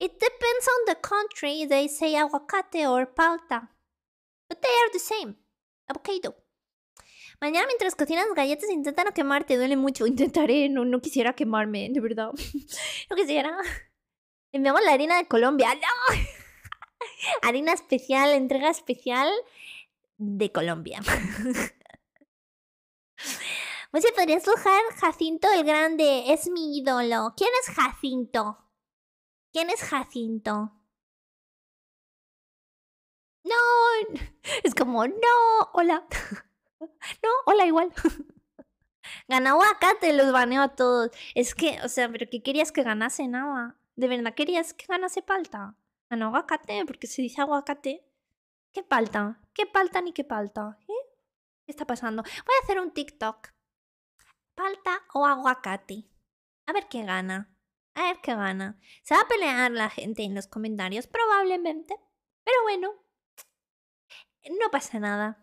It depends on the country they say aguacate or palta. But they are the same. Avocado. Mañana mientras cocinas galletas intenta no quemarte, duele mucho. *laughs* Intentaré, no, no quisiera quemarme, de verdad. *laughs* no quisiera. Enviamos la harina de Colombia. ¡No! *laughs* harina especial, entrega especial de Colombia. Pues podría escuchar Jacinto el Grande, es mi ídolo. ¿Quién es Jacinto? ¿Quién es Jacinto? No, *laughs* es como, no, hola. *laughs* No, hola igual. *laughs* Gana aguacate, los baneo a todos. Es que, o sea, pero ¿qué querías que ganase nada. ¿De verdad querías que ganase palta? Ganó aguacate, porque se dice aguacate. ¿Qué palta? ¿Qué palta ni qué palta? ¿Eh? ¿Qué está pasando? Voy a hacer un TikTok palta o aguacate. A ver qué gana. A ver qué gana. Se va a pelear la gente en los comentarios, probablemente. Pero bueno, no pasa nada.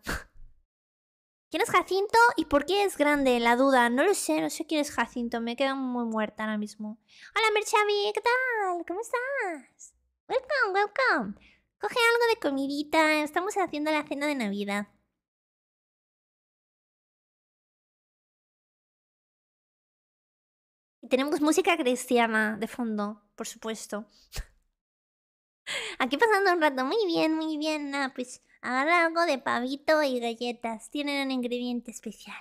¿Quién es Jacinto y por qué es grande? La duda. No lo sé, no sé quién es Jacinto. Me quedo muy muerta ahora mismo. Hola, Merchavi, ¿qué tal? ¿Cómo estás? Welcome, welcome. Coge algo de comidita. Estamos haciendo la cena de Navidad. tenemos música cristiana de fondo, por supuesto. Aquí pasando un rato, muy bien, muy bien. Ah, pues agarra algo de pavito y galletas. Tienen un ingrediente especial.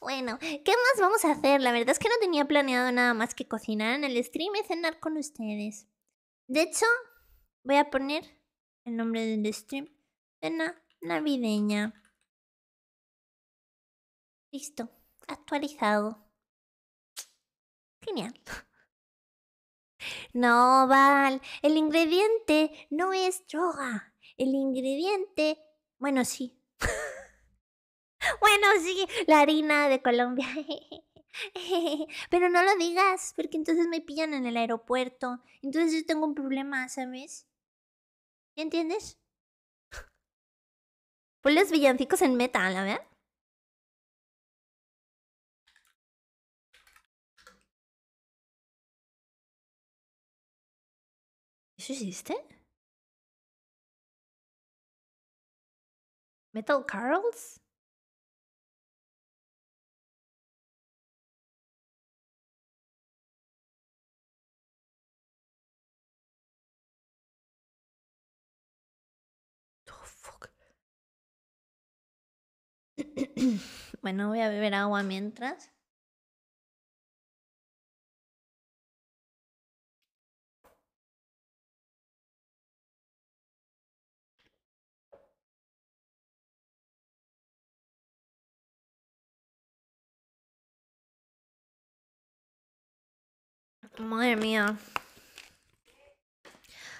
Bueno, ¿qué más vamos a hacer? La verdad es que no tenía planeado nada más que cocinar en el stream y cenar con ustedes. De hecho, voy a poner el nombre del stream. Cena navideña. Listo, actualizado. Genial. No, Val, el ingrediente no es droga. El ingrediente, bueno, sí. *laughs* bueno, sí, la harina de Colombia. *laughs* Pero no lo digas, porque entonces me pillan en el aeropuerto. Entonces yo tengo un problema, ¿sabes? ¿Ya entiendes? Pon pues los villancicos en metal, a ver. existe? ¿Metal Carls oh, *coughs* bueno, voy a beber agua mientras. Madre mía.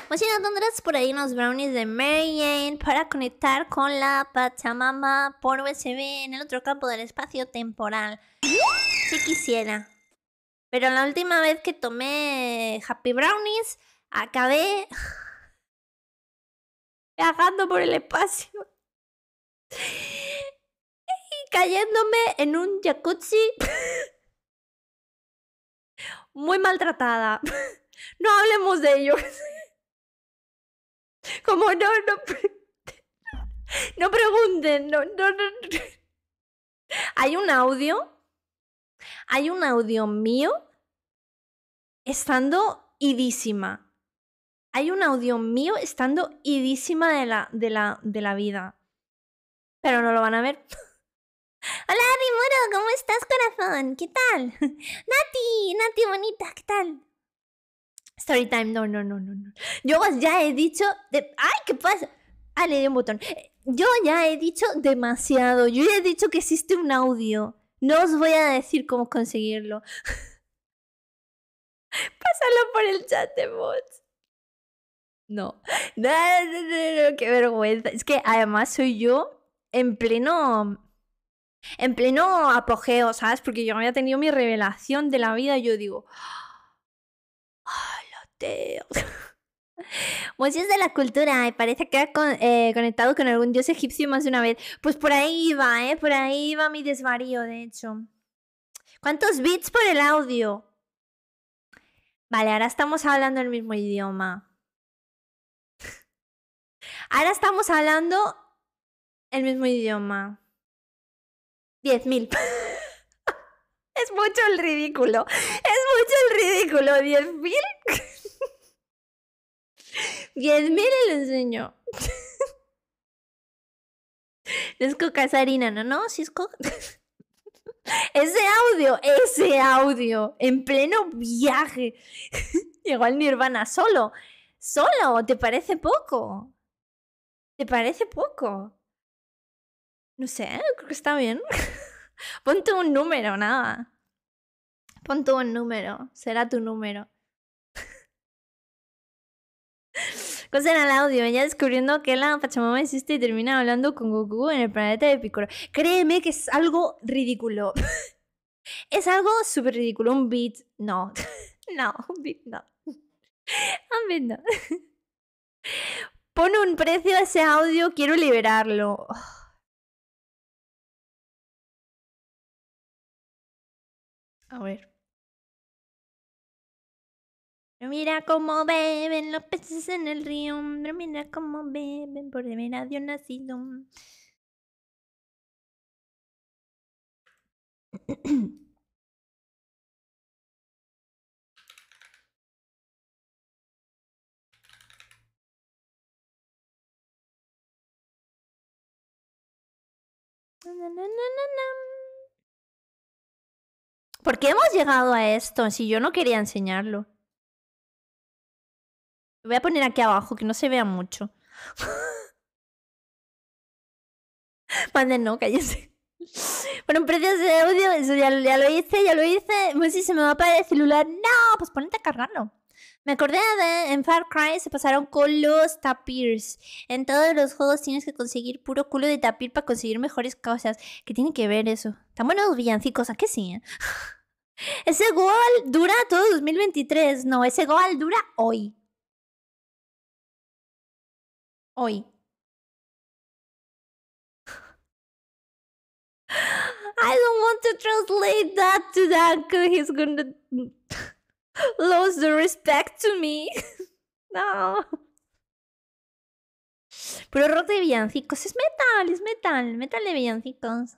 Pues no tendrás por ahí unos brownies de Mary Jane para conectar con la Pachamama por USB en el otro campo del espacio temporal. Si quisiera. Pero la última vez que tomé Happy Brownies, acabé viajando por el espacio y cayéndome en un jacuzzi muy maltratada. *laughs* No hablemos de ellos. *laughs* Como no, *laughs* no. pregunten, no, no. Hay un audio. Hay un audio mío estando idísima. Hay un audio mío estando idísima de la, de la, de la vida. Pero no lo van a ver. Hola, Rimuro, ¿cómo estás, corazón? ¿Qué tal? *laughs* Nati, Nati bonita, ¿qué tal? Storytime, no, no, no, no, no. Yo ya he dicho... ¡Ay, qué pasa! Ah, le di un botón. Yo ya he dicho demasiado. Yo ya he dicho que existe un audio. No os voy a decir cómo conseguirlo. *laughs* Pásalo por el chat de bots. No. *laughs* No, no, no, no, qué vergüenza. Es que además soy yo en pleno en pleno apogeo, ¿sabes? Porque yo había tenido mi revelación de la vida y yo digo, ¡ah, oh, Teo! *laughs* Pues es de la cultura, me parece que ha eh, conectado con algún dios egipcio más de una vez. Pues por ahí iba, ¿eh? Por ahí iba mi desvarío, de hecho. ¿Cuántos bits por el audio? Vale, ahora estamos hablando el mismo idioma. *laughs* Ahora estamos hablando el mismo idioma. 10.000. *laughs* es mucho el ridículo. Es mucho el ridículo. ¿10.000? 10.000 *laughs* el enseño. *laughs* es coca ¿no? No, ese audio, ese audio, en pleno viaje. Llegó Nirvana solo. Solo, ¿te parece poco? ¿Te parece poco? No sé, creo que está bien. *laughs* Ponte un número, nada. Ponte un número, será tu número. *laughs* Cosa en el audio, ya descubriendo que la Pachamama existe y termina hablando con Goku en el planeta de Piccolo. Créeme que es algo ridículo. *laughs* es algo súper ridículo. Un beat, no. no, un beat no. Un beat no. Pon un precio a ese audio, quiero liberarlo. *sighs* Ah. A ver. Mira cómo beben los peces en el río. Mira cómo beben por ver a Dios nacido. no, no, no, no. ¿Por qué hemos llegado a esto si yo no quería enseñarlo? voy a poner aquí abajo, que no se vea mucho. Manden, *laughs* no, cállense. Bueno, precios de audio, eso ya, lo hice, ya lo hice. Pues si se me va a el celular, no, pues ponete a cargarlo. Me acordé de en Far Cry se pasaron con los tapirs. En todos los juegos tienes que conseguir puro culo de tapir para conseguir mejores cosas. ¿Qué tiene que ver eso? Tan buenos villancicos, ¿a qué sí? Eh? *laughs* Ese gol dura todo 2023. No, ese gol dura hoy. Hoy. I don't want to translate that to that he's He's gonna lose the respect to me. *laughs* no. Pero roto de villancicos. Es metal, es metal. Metal de villancicos.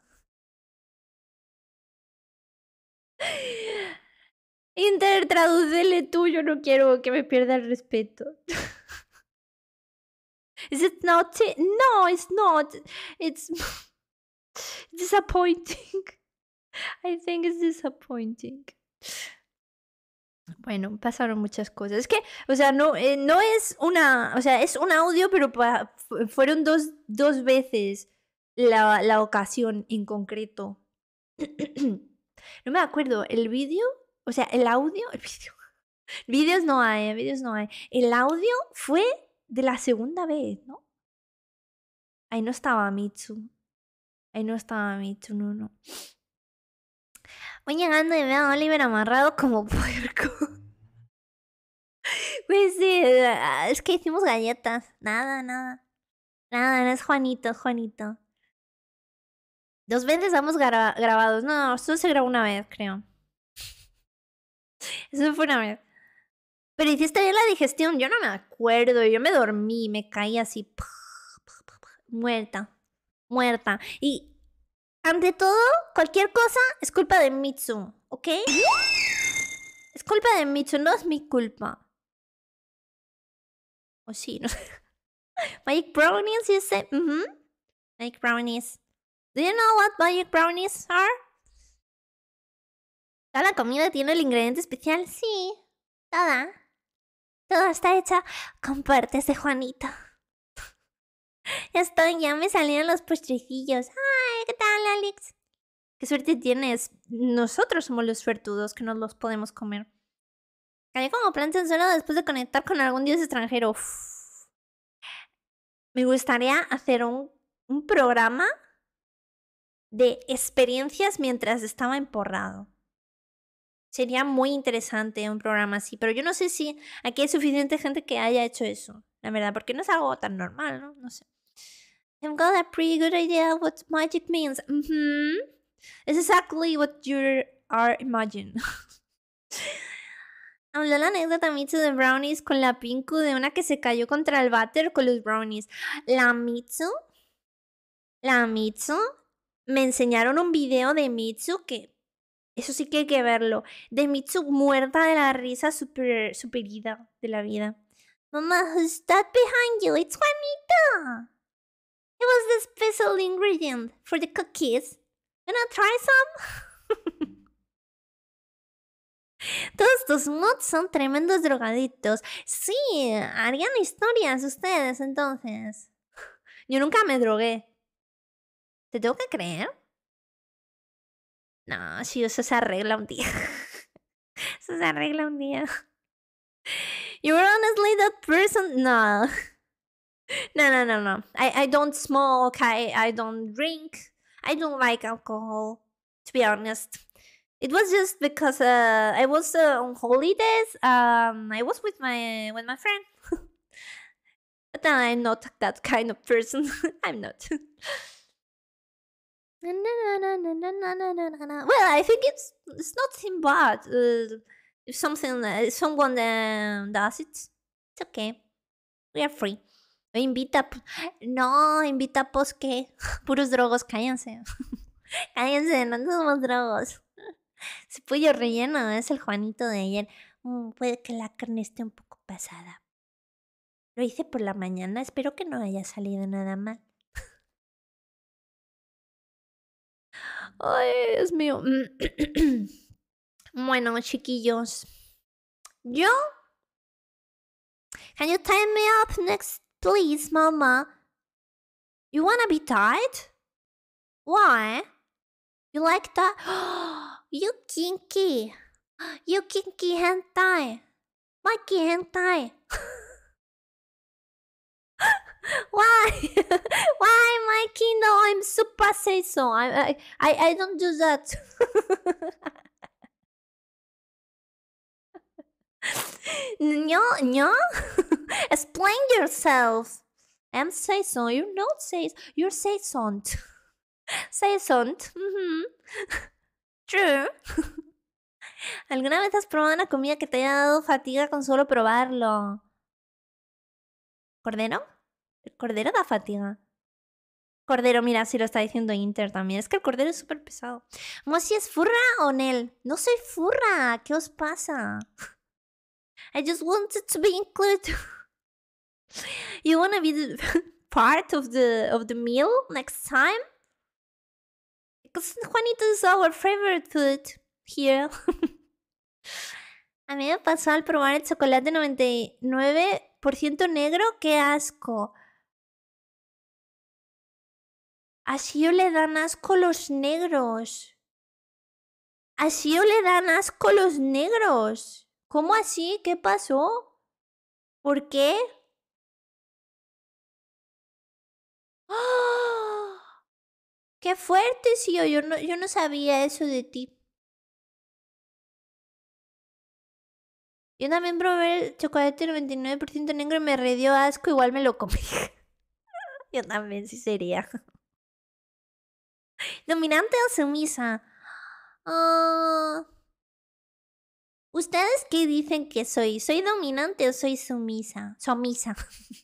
Inter, tradúcele tú, yo no quiero que me pierda el respeto. *laughs* Is it not? No, it's not. It's *laughs* disappointing. *laughs* I think it's disappointing. Bueno, pasaron muchas cosas. Es que, o sea, no, eh, no es una, o sea, es un audio, pero fueron dos, dos veces la, la ocasión en concreto. *clears throat* No me acuerdo, el vídeo, o sea, el audio, el vídeo. *laughs* Vídeos no hay, eh, vídeos no hay. El audio fue de la segunda vez, ¿no? Ahí no estaba Mitsu. Ahí no estaba Mitsu, no, no. Voy llegando y veo a Oliver amarrado como *laughs* puerco. Pues sí, eh, es que hicimos galletas. Nada, nada. Nada, no es Juanito, es Juanito. Dos veces estamos grabados. No, solo se grabó una vez, creo. Eso fue una vez. Pero hiciste bien la digestión. Yo no me acuerdo. Yo me dormí, me caí así. muerta. Muerta. Y ante todo, cualquier cosa es culpa de Mitsu, ¿ok? Es culpa de Mitsu, no es mi culpa. O sí, no *laughs* Mike Brownies, dice. Mike Brownies. Do you know what magic brownies are? Toda la comida tiene el ingrediente especial. Sí, toda. Todo está hecha con partes de Juanito. *laughs* Estoy, ya me salieron los postrecillos ¡Ay, qué tal, Alex! ¡Qué suerte tienes! Nosotros somos los suertudos que no los podemos comer. Caí como planta en después de conectar con algún dios extranjero. Me gustaría hacer un programa de experiencias mientras estaba emporrado. Sería muy interesante un programa así, pero yo no sé si aquí hay suficiente gente que haya hecho eso, la verdad, porque no es algo tan normal, ¿no? No sé. I've got a pretty good idea what magic means. It's mm-hmm. exactly what you are imagining. *laughs* Habló la anécdota Mitsu de brownies con la Pinku de una que se cayó contra el váter con los brownies. La Mitsu, la Mitsu me enseñaron un video de Mitsu que eso sí que hay que verlo. De Mitsu muerta de la risa super, de la vida. Mama, who's that behind you? It's Juanita! It was the special ingredient for the cookies. Wanna try some? *laughs* Todos estos mods son tremendos drogaditos. Sí, harían historias ustedes entonces. Yo nunca me drogué. ¿Te tengo que creer? No, si eso se arregla un día. *laughs* eso se arregla un día. You're honestly that person. No. *laughs* No, no, no, no. I, I don't smoke. I, I don't drink. I don't like alcohol, to be honest. It was just because uh, I was uh, on holidays. Um, I was with my with my friend. *laughs* but I'm not that kind of person. I'm not. Well, I think it's it's nothing bad. Uh, if something, uh, someone uh, does it, it's okay. We are free. Invita, no, invita a *laughs* puros drogos, cállense. *laughs* cállense, no somos drogos. Se *laughs* pollo relleno, es el Juanito de ayer. Mm, puede que la carne esté un poco pasada. Lo hice por la mañana, espero que no haya salido nada mal. Ay, Dios mío. *clears throat* bueno, chiquillos. Yo. Can you tie me up next, please, mama? You wanna be tied? Why? You like that? *gasps* you kinky. You kinky hentai. Mikey hentai. *laughs* Why? *laughs* I'm super saison, I, I, I don't do that. no, no. *laughs* Explain yourself. I'm so You're not saison, You're say so. True. ¿Alguna vez has probado una comida que te haya dado fatiga con solo probarlo? ¿Cordero? ¿El cordero da fatiga? Cordero, mira, si lo está diciendo Inter también. Es que el cordero es súper pesado. ¿Mosi es furra o Nel? No soy furra. ¿Qué os pasa? *laughs* I just wanted to be included. *laughs* you wanna be the *laughs* part of the of the meal next time? Because Juanito is our favorite food here. A mí me pasó al probar el chocolate 99% negro. ¡Qué asco! Así Sio le dan asco los negros. Así Sio le dan asco los negros. ¿Cómo así? ¿Qué pasó? ¿Por qué? ¡Oh! qué fuerte, Sio! Yo no, yo no sabía eso de ti. Yo también probé el chocolate del negro y me re dio asco, igual me lo comí. *laughs* yo también sí sería. Dominante o sumisa. Ah. ¿Ustedes qué dicen que soy? ¿Soy dominante o soy sumisa? Sumisa. *laughs*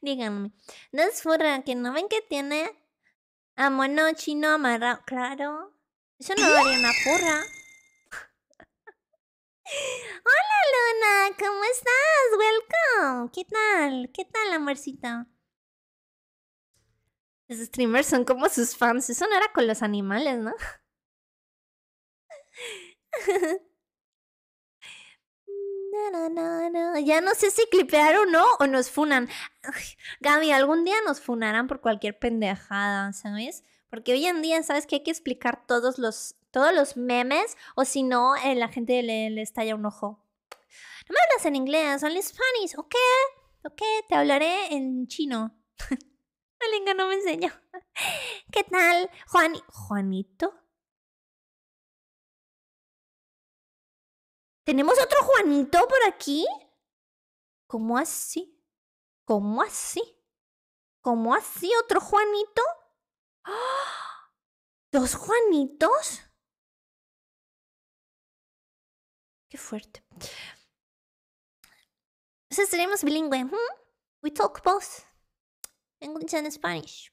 Díganme. No es furra, que no ven que tiene a mono chino amarrado. Claro. Eso no daría una furra. *laughs* Hola Luna, ¿cómo estás? Welcome. ¿Qué tal? ¿Qué tal, amorcito? Los streamers son como sus fans. Eso no era con los animales, ¿no? *laughs* ya no sé si clipear o no, o nos funan. Gaby, algún día nos funarán por cualquier pendejada, ¿sabes? Porque hoy en día, ¿sabes que hay que explicar todos los, todos los memes? O si no, eh, la gente le, estalla un ojo. No me hablas en inglés, son Spanish. ¿O Ok, ¿O Te hablaré en chino. *laughs* lengua no me enseñó. *laughs* ¿Qué tal, ¿Juanito? ¿Tenemos otro Juanito por aquí? ¿Cómo así? ¿Cómo así? ¿Cómo así otro Juanito? *gasps* ¿Dos Juanitos? Qué fuerte. Entonces seremos bilingüe. Hmm. We talk both. English and Spanish.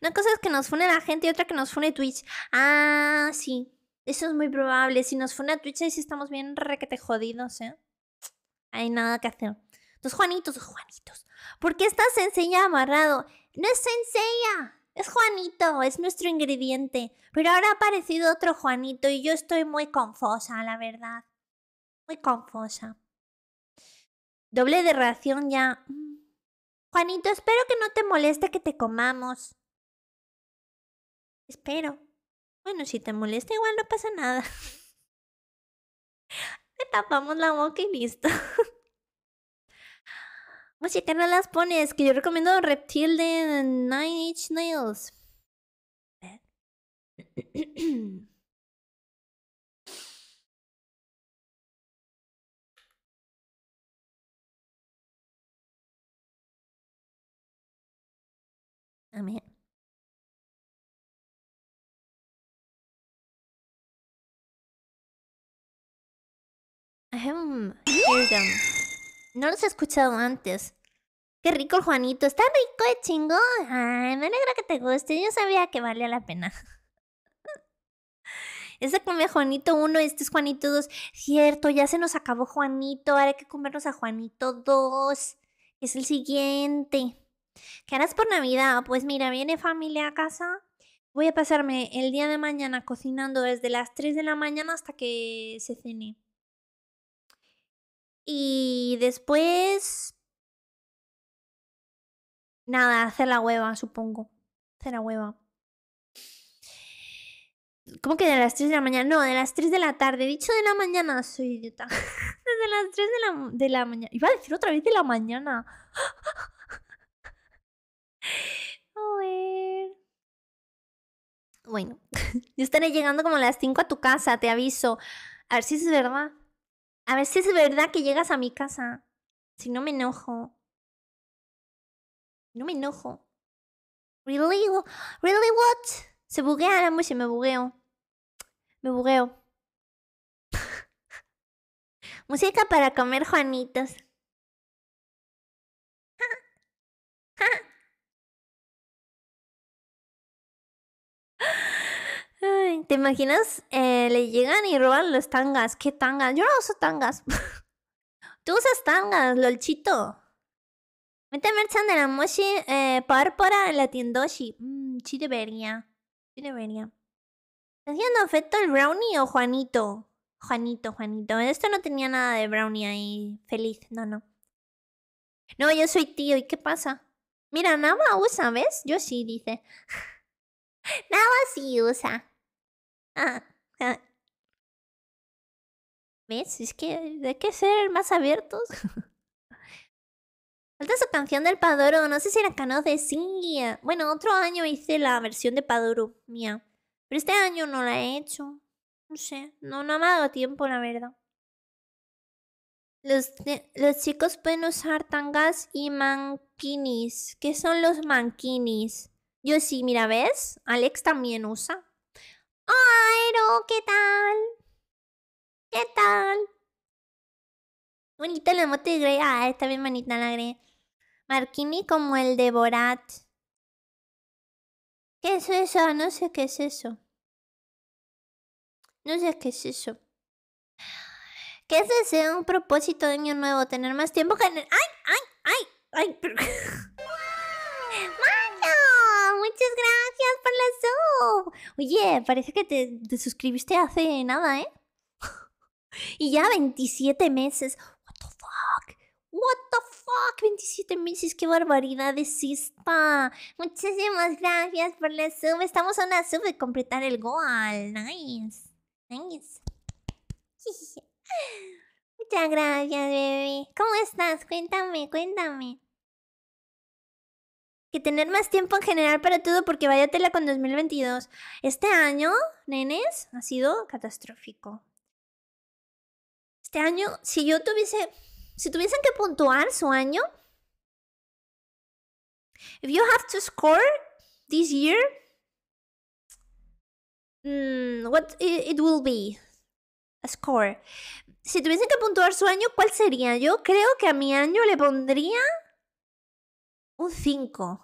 Una cosa es que nos fune la gente y otra que nos fune Twitch. Ah, sí. Eso es muy probable. Si nos fune a Twitch, ahí sí estamos bien requete jodidos, ¿eh? Hay nada que hacer. Entonces, Juanitos, Juanitos. ¿Por qué estás enseña amarrado? No es enseña. Es Juanito, es nuestro ingrediente. Pero ahora ha aparecido otro Juanito y yo estoy muy confosa, la verdad. Muy confosa. Doble de reacción ya. Juanito, espero que no te moleste que te comamos. Espero. Bueno, si te molesta igual no pasa nada. *laughs* Le tapamos la boca y listo. *laughs* te no las pones, que yo recomiendo Reptil de Nine Inch Nails. *clears throat* *clears throat* Amén. No los he escuchado antes. Qué rico el Juanito. Está rico de chingo. Ay, me alegra que te guste. Yo sabía que valía la pena. *laughs* Ese a Juanito 1, este es Juanito 2. Cierto, ya se nos acabó Juanito. Ahora hay que comernos a Juanito 2. Es el siguiente. ¿Qué harás por Navidad? Pues mira, viene familia a casa. Voy a pasarme el día de mañana cocinando desde las 3 de la mañana hasta que se cene. Y después... Nada, hacer la hueva, supongo. Hacer la hueva. ¿Cómo que de las 3 de la mañana? No, de las 3 de la tarde. Dicho de la mañana, soy idiota. *laughs* Desde las 3 de la, de la mañana. Iba a decir otra vez de la mañana. A Bueno, *laughs* yo estaré llegando como a las 5 a tu casa, te aviso. A ver si es verdad. A ver si es verdad que llegas a mi casa. Si no me enojo. No me enojo. Really? Really what? Se buguea la música, me bugueo. Me bugueo. *laughs* Música para comer Juanitos. Ay, ¿Te imaginas? Eh, le llegan y roban los tangas. ¿Qué tangas? Yo no uso tangas. *laughs* Tú usas tangas, lolchito. Mete merchan de la moshi eh, en la tiendoshi. Mmm, sí debería. debería. ¿Está haciendo efecto el brownie o Juanito? Juanito, Juanito. Esto no tenía nada de brownie ahí. Feliz, no, no. No, yo soy tío, ¿y qué pasa? Mira, Nava usa, ¿ves? Yo sí, dice. *laughs* Nava sí usa. Ah, ah, ¿Ves? Es que hay que ser más abiertos. Falta su canción del Padoro, no sé si la de sí. Ah, bueno, otro año hice la versión de Padoro mía. Pero este año no la he hecho. No sé, no, me ha dado tiempo, la verdad. Los, los chicos pueden usar tangas y manquinis. ¿Qué son los manquinis? Yo sí, mira, ¿ves? Alex también usa. Aero! ¿qué tal? ¿Qué tal? Bonita la moto de Grey. Ah, está bien bonita la Grey. Marquini como el de Borat. ¿Qué es eso? No sé qué es eso. No sé qué es eso. ¿Qué es ese? Un propósito de año nuevo, tener más tiempo que... ¡Ay, ay, ay! ¡Ay! Pero... *laughs* ¡Muchas gracias por la sub. Oye, parece que te, suscribiste hace nada, ¿eh? *laughs* y ya 27 meses. What the fuck? What the fuck? 27 meses, qué barbaridad de esta. Muchísimas gracias por la sub. Estamos a una sub de completar el goal. Nice. Nice. *laughs* Muchas gracias, bebé. ¿Cómo estás? Cuéntame, cuéntame que tener más tiempo en general para todo porque vaya tela con 2022. Este año, nenes, ha sido catastrófico. Este año, si yo tuviese, si tuviesen que puntuar su año, if you have to score this year, mm, what it, it will be, a score. Si tuviesen que puntuar su año, ¿cuál sería? Yo creo que a mi año le pondría un 5.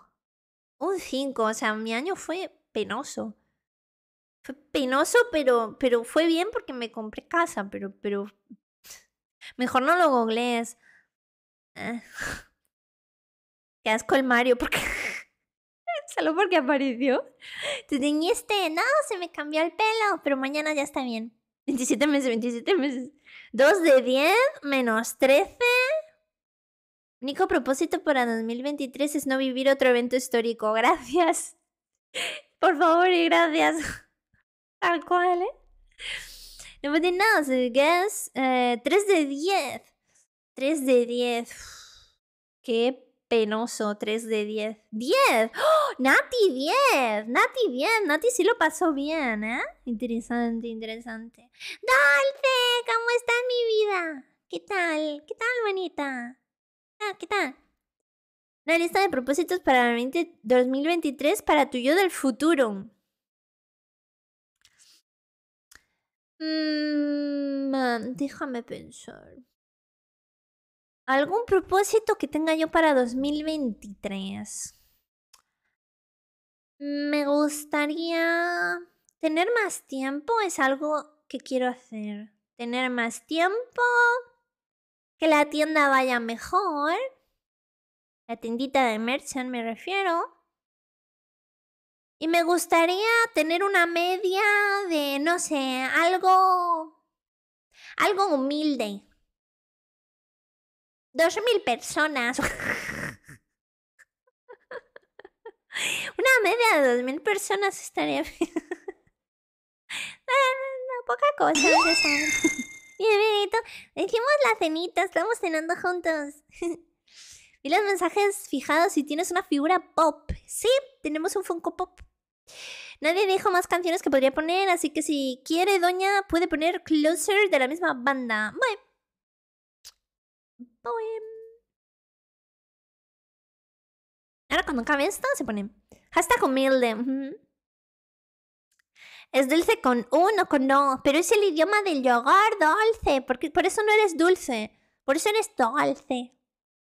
Un 5, o sea, mi año fue penoso. Fue penoso, pero, fue bien porque me compré casa, pero, pero *sniffs* mejor no lo googlees. Ah, *laughs* qué asco el Mario, porque *laughs* solo porque apareció. Te teñiste, no, se me cambió el pelo, pero mañana ya está bien. 27 meses, 27 meses. 2 de 10 menos 13 Único propósito para 2023 es no vivir otro evento histórico. *laughs* Gracias. Por favor y gracias. *laughs* Tal cual, ¿eh? No me pues, nada, guess. Eh, 3 de 10. 3 de 10. *sighs* Qué penoso, 3 de 10. ¡10! ¡Oh! ¡Nati 10! nati 10 nati bien! Nati sí lo pasó bien, ¿eh? Interesante, interesante. ¡Dolce! ¿Cómo está mi vida? ¿Qué tal? ¿Qué tal, bonita? Ah, ¿qué tal? Una lista de propósitos para 2023 para tu yo del futuro. Mm, ah, déjame pensar. ¿Algún propósito que tenga yo para 2023? Me gustaría tener más tiempo, es algo que quiero hacer. Tener más tiempo, que la tienda vaya mejor. La tiendita de Merchant me refiero. Y me gustaría tener una media de, no sé, algo... Algo humilde. Dos mil personas. *laughs* una media de dos mil personas estaría bien. *laughs* Ah, no, poca cosa. Bienvenido. Dijimos la cenita, estamos cenando juntos. Y *laughs* los mensajes fijados y tienes una figura pop. Sí, tenemos un Funko Pop. Nadie dijo más canciones que podría poner, así que si quiere, Doña, puede poner Closer de la misma banda. Bye Ahora cuando cabe esto, se pone hashtag humilde. Es dulce con uno, con no. Pero es el idioma del yogur dulce. Porque por eso no eres dulce. Por eso eres dulce.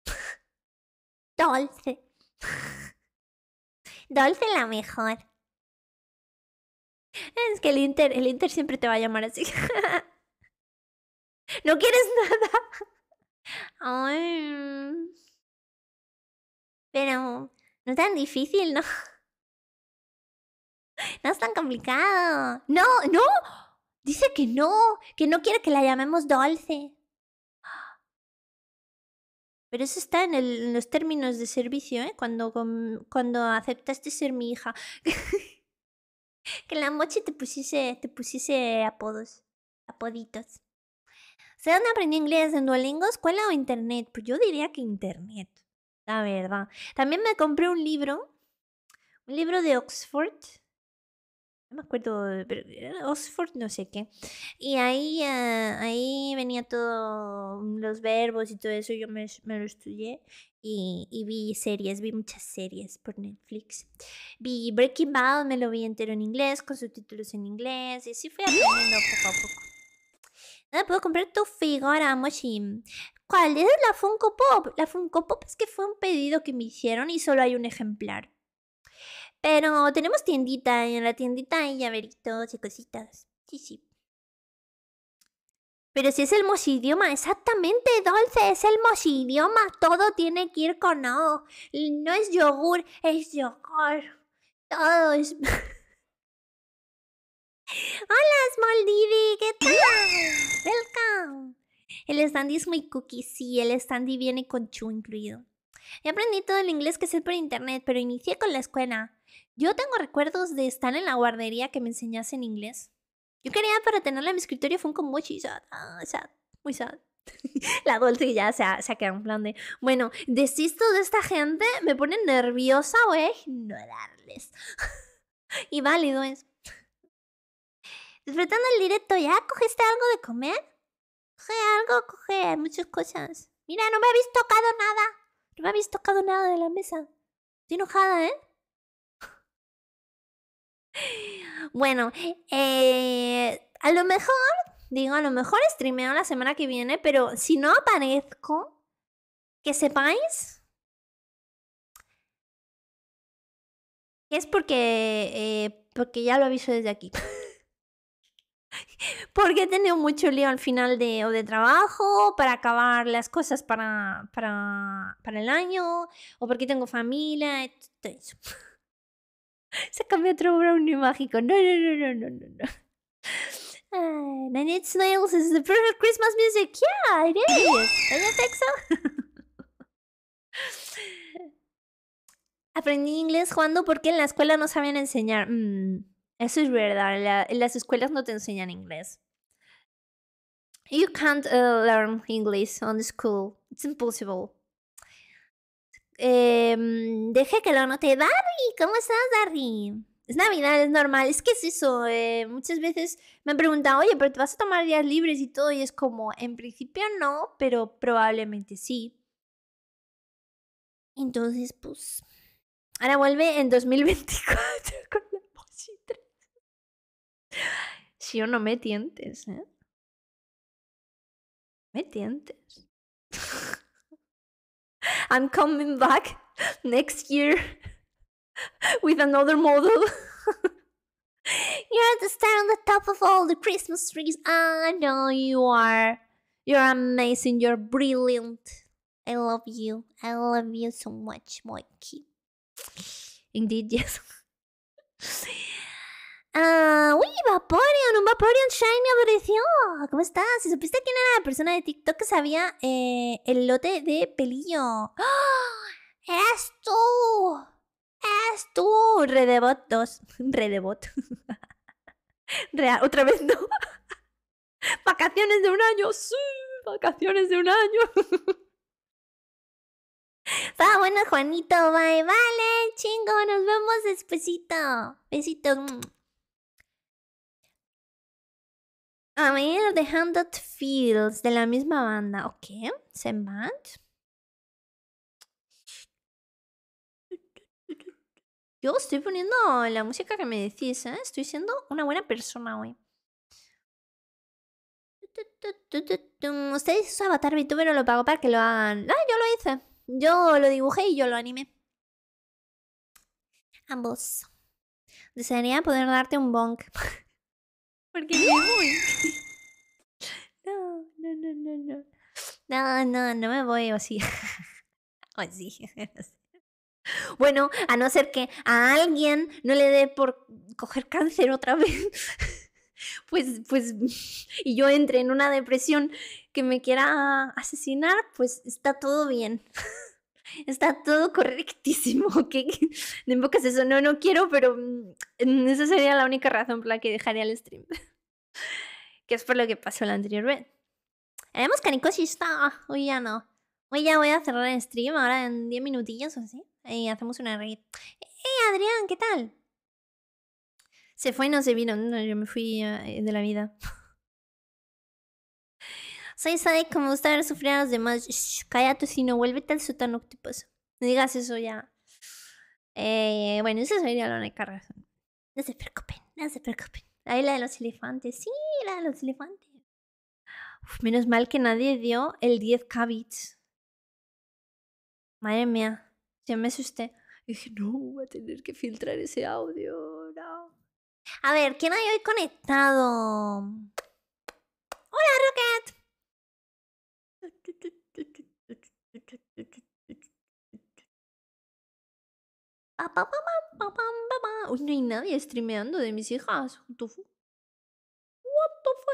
*laughs* dulce. *laughs* dulce la mejor. Es que el Inter, el Inter siempre te va a llamar así. *laughs* no quieres nada. Pero no tan difícil, ¿no? No es tan complicado. No, no. Dice que no, que no quiere que la llamemos Dulce. Pero eso está en, los términos de servicio, ¿eh? Cuando, cuando aceptaste ser mi hija. *laughs* que la moche te pusiese, te pusiese apodos, apoditos. ¿Se dónde aprendí inglés en Duolingo, escuela o internet? Pues yo diría que internet, la verdad. También me compré un libro, un libro de Oxford, no me acuerdo, pero Oxford, no sé qué. Y ahí, ah, ahí venía todos mm, los verbos y todo eso, yo me, lo estudié y, vi series, vi muchas series por Netflix. Vi Breaking Bad, me lo vi entero en inglés, con subtítulos en inglés, y así fui aprendiendo poco a poco. Nada, ah, puedo comprar tu figura, mochim. ¿Cuál es la Funko Pop? La Funko Pop es que fue un pedido que me hicieron y solo hay un ejemplar. Pero tenemos tiendita, y en la tiendita hay llaveritos y cositas. Sí, sí. Pero si es el idioma, exactamente, Dulce, es el idioma Todo tiene que ir con O. No es yogur, es yogur. Todo es... *laughs* Hola, Small Divi, ¿qué tal? *laughs* Welcome. El standy es muy cookie, sí, el standy viene con chu incluido. He aprendí todo el inglés que sé por internet, pero inicié con la escuela. Yo tengo recuerdos de estar en la guardería que me en inglés. Yo quería para tenerla en mi escritorio fue un con sad, ah, sad, muy sad. *laughs* la dulce ya se ha, quedado en plan de, bueno, desisto de esta gente, me pone nerviosa, voy No darles. *laughs* y válido es. Disfrutando el directo, ¿ya cogiste algo de comer? Coge algo, coge muchas cosas. Mira, no me habéis tocado nada. No me habéis tocado nada de la mesa. Estoy enojada, ¿eh? Bueno, eh, a lo mejor, digo, a lo mejor streameo la semana que viene, pero si no aparezco, que sepáis es porque, eh, porque ya lo aviso desde aquí. *laughs* porque he tenido mucho lío al final de, o de trabajo, para acabar las cosas para, para, para el año, o porque tengo familia, todo se cambió otro brownie mágico. No, no, no, no, no, no, no. Nine is the perfect Christmas music. Yeah, it is. Don't you Aprendí inglés jugando porque en la escuela no sabían enseñar. Mm, eso es verdad. en las escuelas no te enseñan inglés. You can't uh, learn English on school. It's impossible. Em, deje que lo anote. Darry, ¿cómo estás, Darry? Es Navidad, es normal. Es que es eso. Eh, muchas veces me han preguntado, oye, pero te vas a tomar días libres y todo. Y es como, en principio no, pero probablemente sí. Entonces, pues. Ahora vuelve en 2024 *laughs* con la Moshi Si yo no me tientes, ¿eh? Me tientes. *laughs* I'm coming back next year with another model. You're the star on the top of all the Christmas trees. I know you are. You're amazing. You're brilliant. I love you. I love you so much, Mikey. Indeed, yes. *laughs* Ah, uy, Vaporeon, un Vaporeon Shiny apareció. ¿Cómo estás? Si supiste quién era la persona de TikTok que sabía eh, el lote de pelillo. *gasps* ¡Es tú! ¡Es tú! Redebot 2. *laughs* *laughs* Real, otra vez no. *laughs* Vacaciones de un año. Sí, vacaciones de un año. Va, ah, bueno, Juanito, bye. Vale, chingo, nos vemos despuesito. Besito A ver, The Handed Fields, de la misma banda. Ok, se van. Yo estoy poniendo la música que me decís, ¿eh? Estoy siendo una buena persona hoy. Ustedes usan avatar VTuber lo pago para que lo hagan. Ah, yo lo hice. Yo lo dibujé y yo lo animé. Ambos. Desearía poder darte un bonk. *laughs* Porque voy. *laughs* No, no, no, no, no. No, no, no me voy así. sí. *laughs* *laughs* Bueno, a no ser que a alguien no le dé por coger cáncer otra vez. Pues, pues, y yo entre en una depresión que me quiera asesinar, pues está todo bien está todo correctísimo. *laughs* Que no invocas eso, no, no quiero, pero mm, mm, esa sería la única razón por la que dejaría el stream. *laughs* que es por lo que pasó la anterior vez. Haremos Kanikoshi está. Hoy ya no. Hoy ya voy a cerrar el stream ahora en 10 minutillos o así. Y hacemos una red. ¡Eh, Adrián, qué tal! Se fue y no se vino. No, yo me fui eh, de la vida. *laughs* Soy Sadek, como gusta ver sufrir a los demás. Shh, cállate, si no, vuélvete al sótano, No digas eso ya. Eh, bueno, eso sería la única razón. No se preocupen, no se preocupen. Ahí la de los elefantes. Sí, la de los elefantes. menos mal que nadie dio el 10k bits. Madre mía, ya me asusté. dije, no, voy a tener que filtrar ese audio. No. A ver, ¿quién hay hoy conectado? Hola, Roque. Ah, Uy, no hay nadie streameando de mis hijas. What the fuck?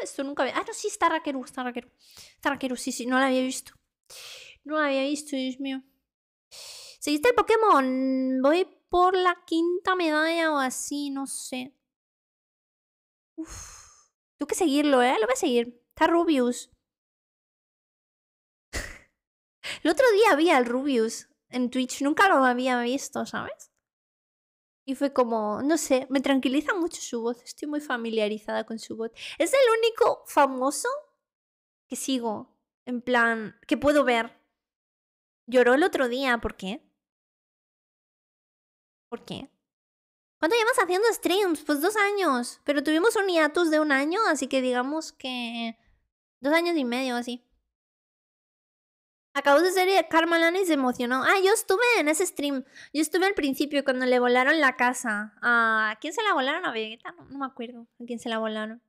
Esto nunca había... Ah, no, sí, está Starrakeru. está sí, sí, no la había visto. No la había visto, Dios mío. ¿Seguiste el Pokémon? Voy por la quinta medalla o así, no sé. Uf. Tengo que seguirlo, ¿eh? Lo voy a seguir. Está Rubius. *laughs* el otro día vi al Rubius en Twitch. Nunca lo había visto, ¿sabes? Y fue como, no sé, me tranquiliza mucho su voz, estoy muy familiarizada con su voz. Es el único famoso que sigo, en plan, que puedo ver. Lloró el otro día, ¿por qué? ¿Por qué? ¿Cuánto llevas haciendo streams? Pues dos años, pero tuvimos un hiatus de un año, así que digamos que dos años y medio así acabó de Karma Lana y se emocionó. Ah, yo estuve en ese stream. Yo estuve al principio cuando le volaron la casa. Ah, ¿A quién se la volaron? A Vegeta, no, me acuerdo a quién se la volaron.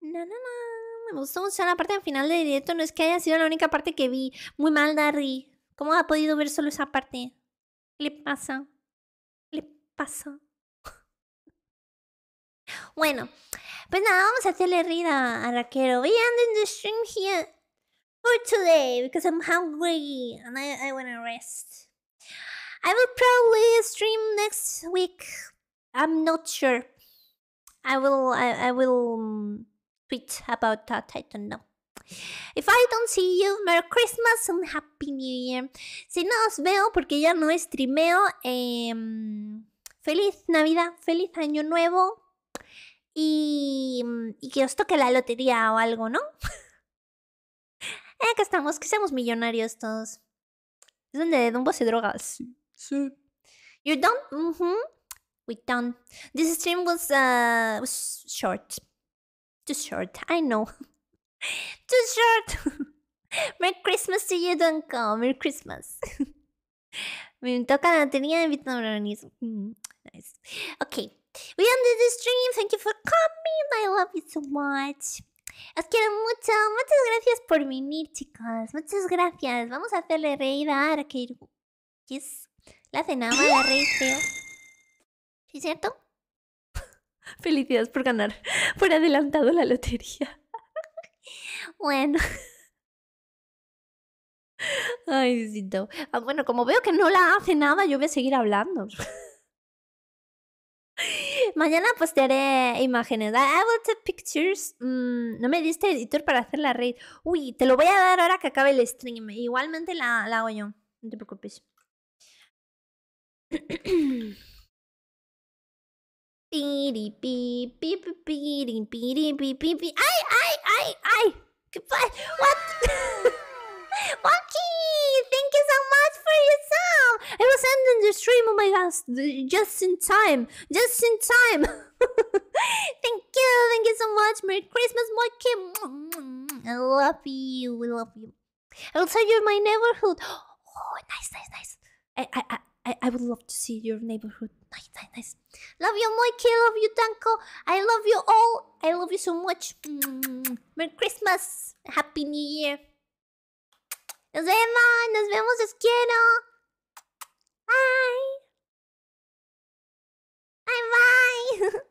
No, no, no. Me gustó mucho la parte al final del directo. No es que haya sido la única parte que vi. Muy mal, Darry. ¿Cómo ha podido ver solo esa parte? ¿Qué le pasa? ¿Qué le pasa? *laughs* bueno, pues nada, vamos a hacerle rida a Raquero. We end the stream here for today because I'm hungry and I, I want to rest. I will probably stream next week. I'm not sure. I will I, will um, tweet about that. I don't know. If I don't see you, Merry Christmas and Happy New Year. Si no os veo porque ya no streameo, eh, feliz Navidad, feliz Año Nuevo y, y que os toque la lotería o algo, ¿no? *laughs* Eh, acá estamos, que seamos millonarios todos. Es donde Dumbo se droga. Sí. Sí. You're done? Mm-hmm. We're done. This stream was, uh, was short. Too short. I know. *laughs* Too short. *laughs* Merry Christmas to you, Dunko. Merry Christmas. *laughs* Me toca la batería de brownies. Mm, nice. Okay. We ended the stream. Thank you for coming. I love you so much. Os quiero mucho. Muchas gracias por venir, chicos! Muchas gracias. Vamos a hacerle reír a ¿Qué es? La cenaba la reír feo. ¿Sí, cierto? *laughs* Felicidades por ganar por adelantado la lotería. *laughs* bueno. *laughs* Ay, necesito... Ah, bueno, como veo que no la hace nada, yo voy a seguir hablando mañana postearé imágenes. I will take pictures. Mm, no me diste editor para hacer la raid. Uy, te lo voy a dar ahora que acabe el stream. Igualmente la, la hago yo. No te preocupes. ay, ay, ay! ay *laughs* Mochi, thank you so much for your sub. I was ending the stream, oh my gosh, just in time, just in time. *laughs* thank you, thank you so much. Merry Christmas, Mochi. I love you, we love you. I will tell you my neighborhood. Oh, nice, nice, nice. I, I, I. I, I would love to see your neighborhood. Nice, nice, nice. Love you, Moiki. Love you, Danko. I love you all. I love you so much. Merry Christmas. Happy New Year. Nos vemos, nos vemos, os quiero. Bye. Bye, bye. *laughs*